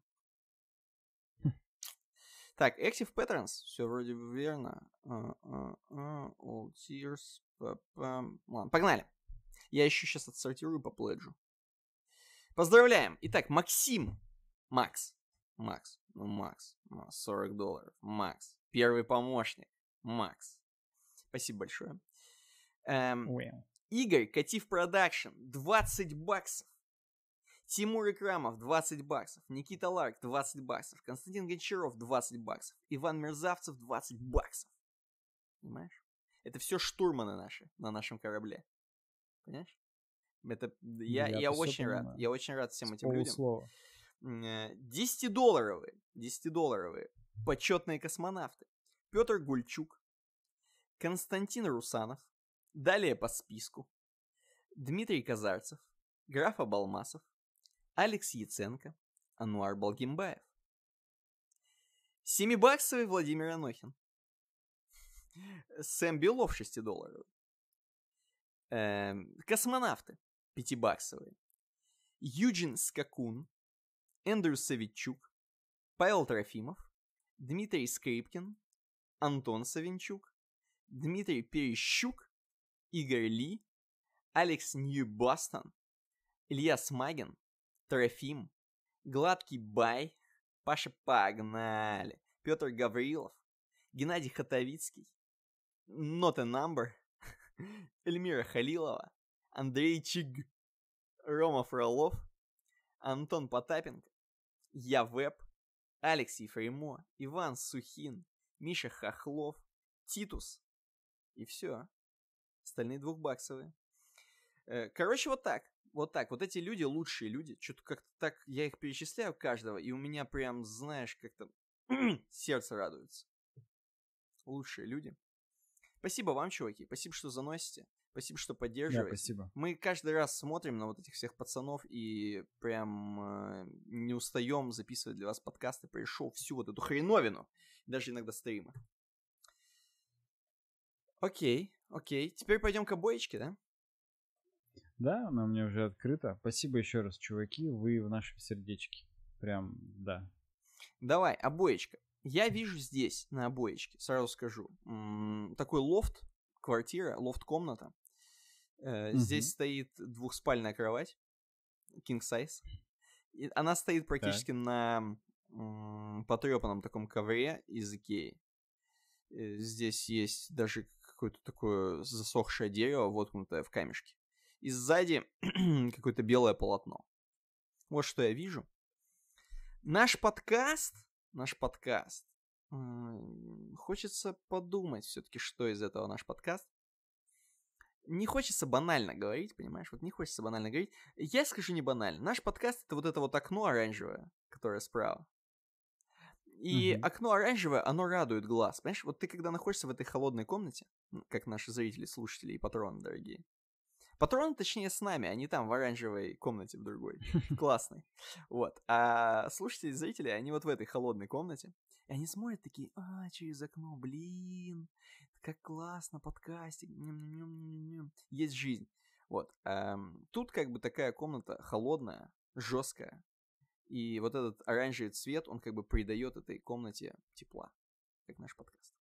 Хм. Так, Active Patterns. Все вроде верно. Uh, uh, uh, all Tears. Па-пам. Ладно, погнали. Я еще сейчас отсортирую по пледжу. Поздравляем. Итак, Максим. Макс. Макс. Ну, Макс. 40 долларов. Макс. Первый помощник. Макс. Спасибо большое. Эм, wow. Игорь Катив Продакшн, 20 баксов. Тимур Икрамов, 20 баксов. Никита Ларк, 20 баксов. Константин Гончаров, 20 баксов. Иван Мерзавцев, 20 баксов. Понимаешь? Это все штурманы наши на нашем корабле. Понимаешь? Это, я, я, я очень рад. Я очень рад всем С этим людям. Слова. 10-долларовые, э, 10-долларовые почетные космонавты. Петр Гульчук, Константин Русанов, далее по списку, Дмитрий Казарцев, граф Балмасов, Алекс Яценко, Ануар Балгимбаев. Семибаксовый Владимир Анохин. Сэм Белов 6 долларов. Эм, космонавты пятибаксовые. Юджин Скакун, Эндрю Савичук, Павел Трофимов, Дмитрий Скрипкин, Антон Савинчук, Дмитрий Перещук, Игорь Ли, Алекс Нью-Бостон, Илья Смагин, Трофим, Гладкий Бай, Паша Погнали, Петр Гаврилов, Геннадий Хатовицкий, Not a Number, Эльмира Халилова, Андрей Чиг, Рома Фролов, Антон Потапенко, Я Веб, Алексей Фреймо, Иван Сухин, Миша Хохлов, Титус. И все. Остальные двухбаксовые. Э, короче, вот так. Вот так. Вот эти люди лучшие люди. Что-то как-то так я их перечисляю каждого, и у меня прям, знаешь, как-то сердце радуется. Лучшие люди. Спасибо вам, чуваки. Спасибо, что заносите. Спасибо, что поддерживаете. Да, спасибо. Мы каждый раз смотрим на вот этих всех пацанов и прям э, не устаем записывать для вас подкасты. Пришел всю вот эту хреновину. Даже иногда стримы. Окей, окей. Теперь пойдем к обоечке, да? Да, она у меня уже открыта. Спасибо еще раз, чуваки. Вы в нашем сердечке. Прям, да. Давай, обоечка. Я вижу здесь, на обоечке, сразу скажу, такой лофт, квартира, лофт-комната. Э, угу. Здесь стоит двухспальная кровать, king size. И она стоит практически да. на м, потрепанном таком ковре из Икеи. Э, здесь есть даже какое-то такое засохшее дерево, воткнутое в камешки. И сзади какое-то белое полотно. Вот что я вижу. Наш подкаст, наш подкаст, хочется подумать все-таки, что из этого наш подкаст не хочется банально говорить, понимаешь? Вот не хочется банально говорить. Я скажу не банально. Наш подкаст — это вот это вот окно оранжевое, которое справа. И угу. окно оранжевое, оно радует глаз. Понимаешь, вот ты когда находишься в этой холодной комнате, как наши зрители, слушатели и патроны дорогие, Патроны, точнее, с нами, они а там в оранжевой комнате в другой. Классный. Вот. А слушатели, зрители, они вот в этой холодной комнате. И они смотрят такие, а, через окно, блин, как классно, подкастик, ням -ням -ням есть жизнь. Вот. Эм, тут как бы такая комната холодная, жесткая, и вот этот оранжевый цвет, он как бы придает этой комнате тепла, как наш подкаст.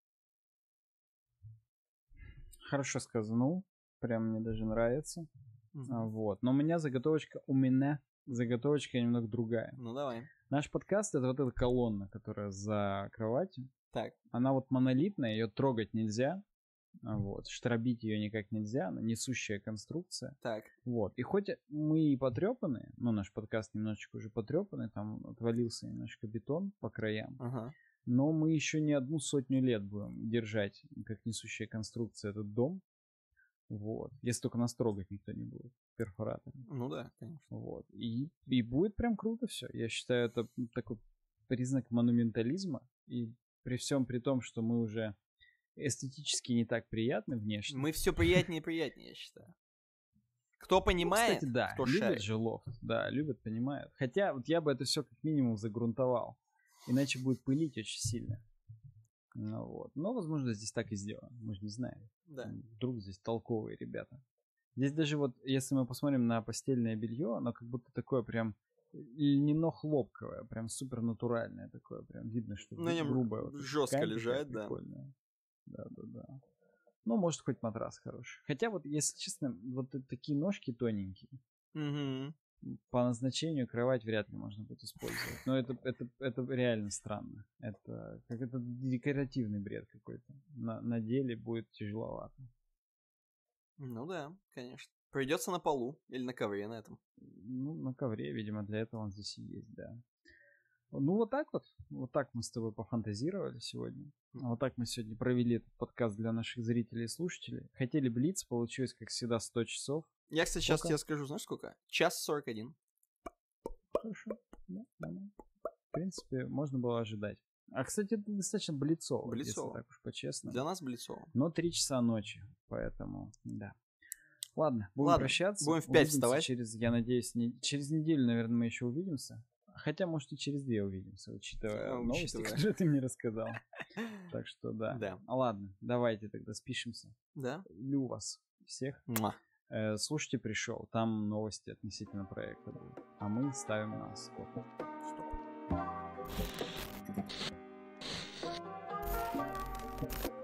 Хорошо сказано, прям мне даже нравится. Mm-hmm. вот. Но у меня заготовочка, у меня заготовочка немного другая. Ну давай. Наш подкаст это вот эта колонна, которая за кроватью. Так. Она вот монолитная, ее трогать нельзя. Вот. Штробить ее никак нельзя, она несущая конструкция. Так. Вот. И хоть мы и потрепаны, ну, наш подкаст немножечко уже потрепанный, там отвалился немножко бетон по краям. Ага. Но мы еще не одну сотню лет будем держать, как несущая конструкция, этот дом. Вот. Если только нас трогать никто не будет перфоратами. Ну да, конечно. Вот. И, и будет прям круто все. Я считаю, это такой признак монументализма и при всем при том, что мы уже эстетически не так приятны внешне. Мы все приятнее и приятнее, я считаю. Кто ну, понимает, ну, кстати, да, кто любит же лофт, да, любят, понимают. Хотя вот я бы это все как минимум загрунтовал, иначе будет пылить очень сильно. Ну, вот. Но, возможно, здесь так и сделано, мы же не знаем. Да. Вдруг здесь толковые ребята. Здесь даже вот, если мы посмотрим на постельное белье, оно как будто такое прям льняно хлопковое, прям супер натуральное такое, прям видно, что На нем грубое. Вот, жестко лежает, да. Прикольная. Да, да, да. Ну, может, хоть матрас хороший. Хотя, вот, если честно, вот такие ножки тоненькие. Угу. По назначению кровать вряд ли можно будет использовать. Но это, это, это реально странно. Это как это декоративный бред какой-то. На, на деле будет тяжеловато. Ну да, конечно. Придется на полу или на ковре на этом. Ну, на ковре, видимо, для этого он здесь и есть, да. Ну, вот так вот. Вот так мы с тобой пофантазировали сегодня. Вот так мы сегодня провели этот подкаст для наших зрителей и слушателей. Хотели блиц, получилось, как всегда, 100 часов. Я, кстати, сколько? сейчас тебе скажу, знаешь сколько? Час 41. Хорошо. Да, да, да. В принципе, можно было ожидать. А, кстати, это достаточно блицово, блицово. если так уж по-честному. Для нас блицово. Но 3 часа ночи, поэтому, да. Ладно, будем Ладно, прощаться. Будем в 5 увидимся вставать. Через, я надеюсь, не... через неделю, наверное, мы еще увидимся. Хотя, может, и через две увидимся, учитывая а, новости, которые ты мне рассказал. Так что да. Да. А, ладно, давайте тогда спишемся. Да. Лю вас всех. Муа. Э, слушайте, пришел. Там новости относительно проекта будут. А мы ставим на стоп. Стоп.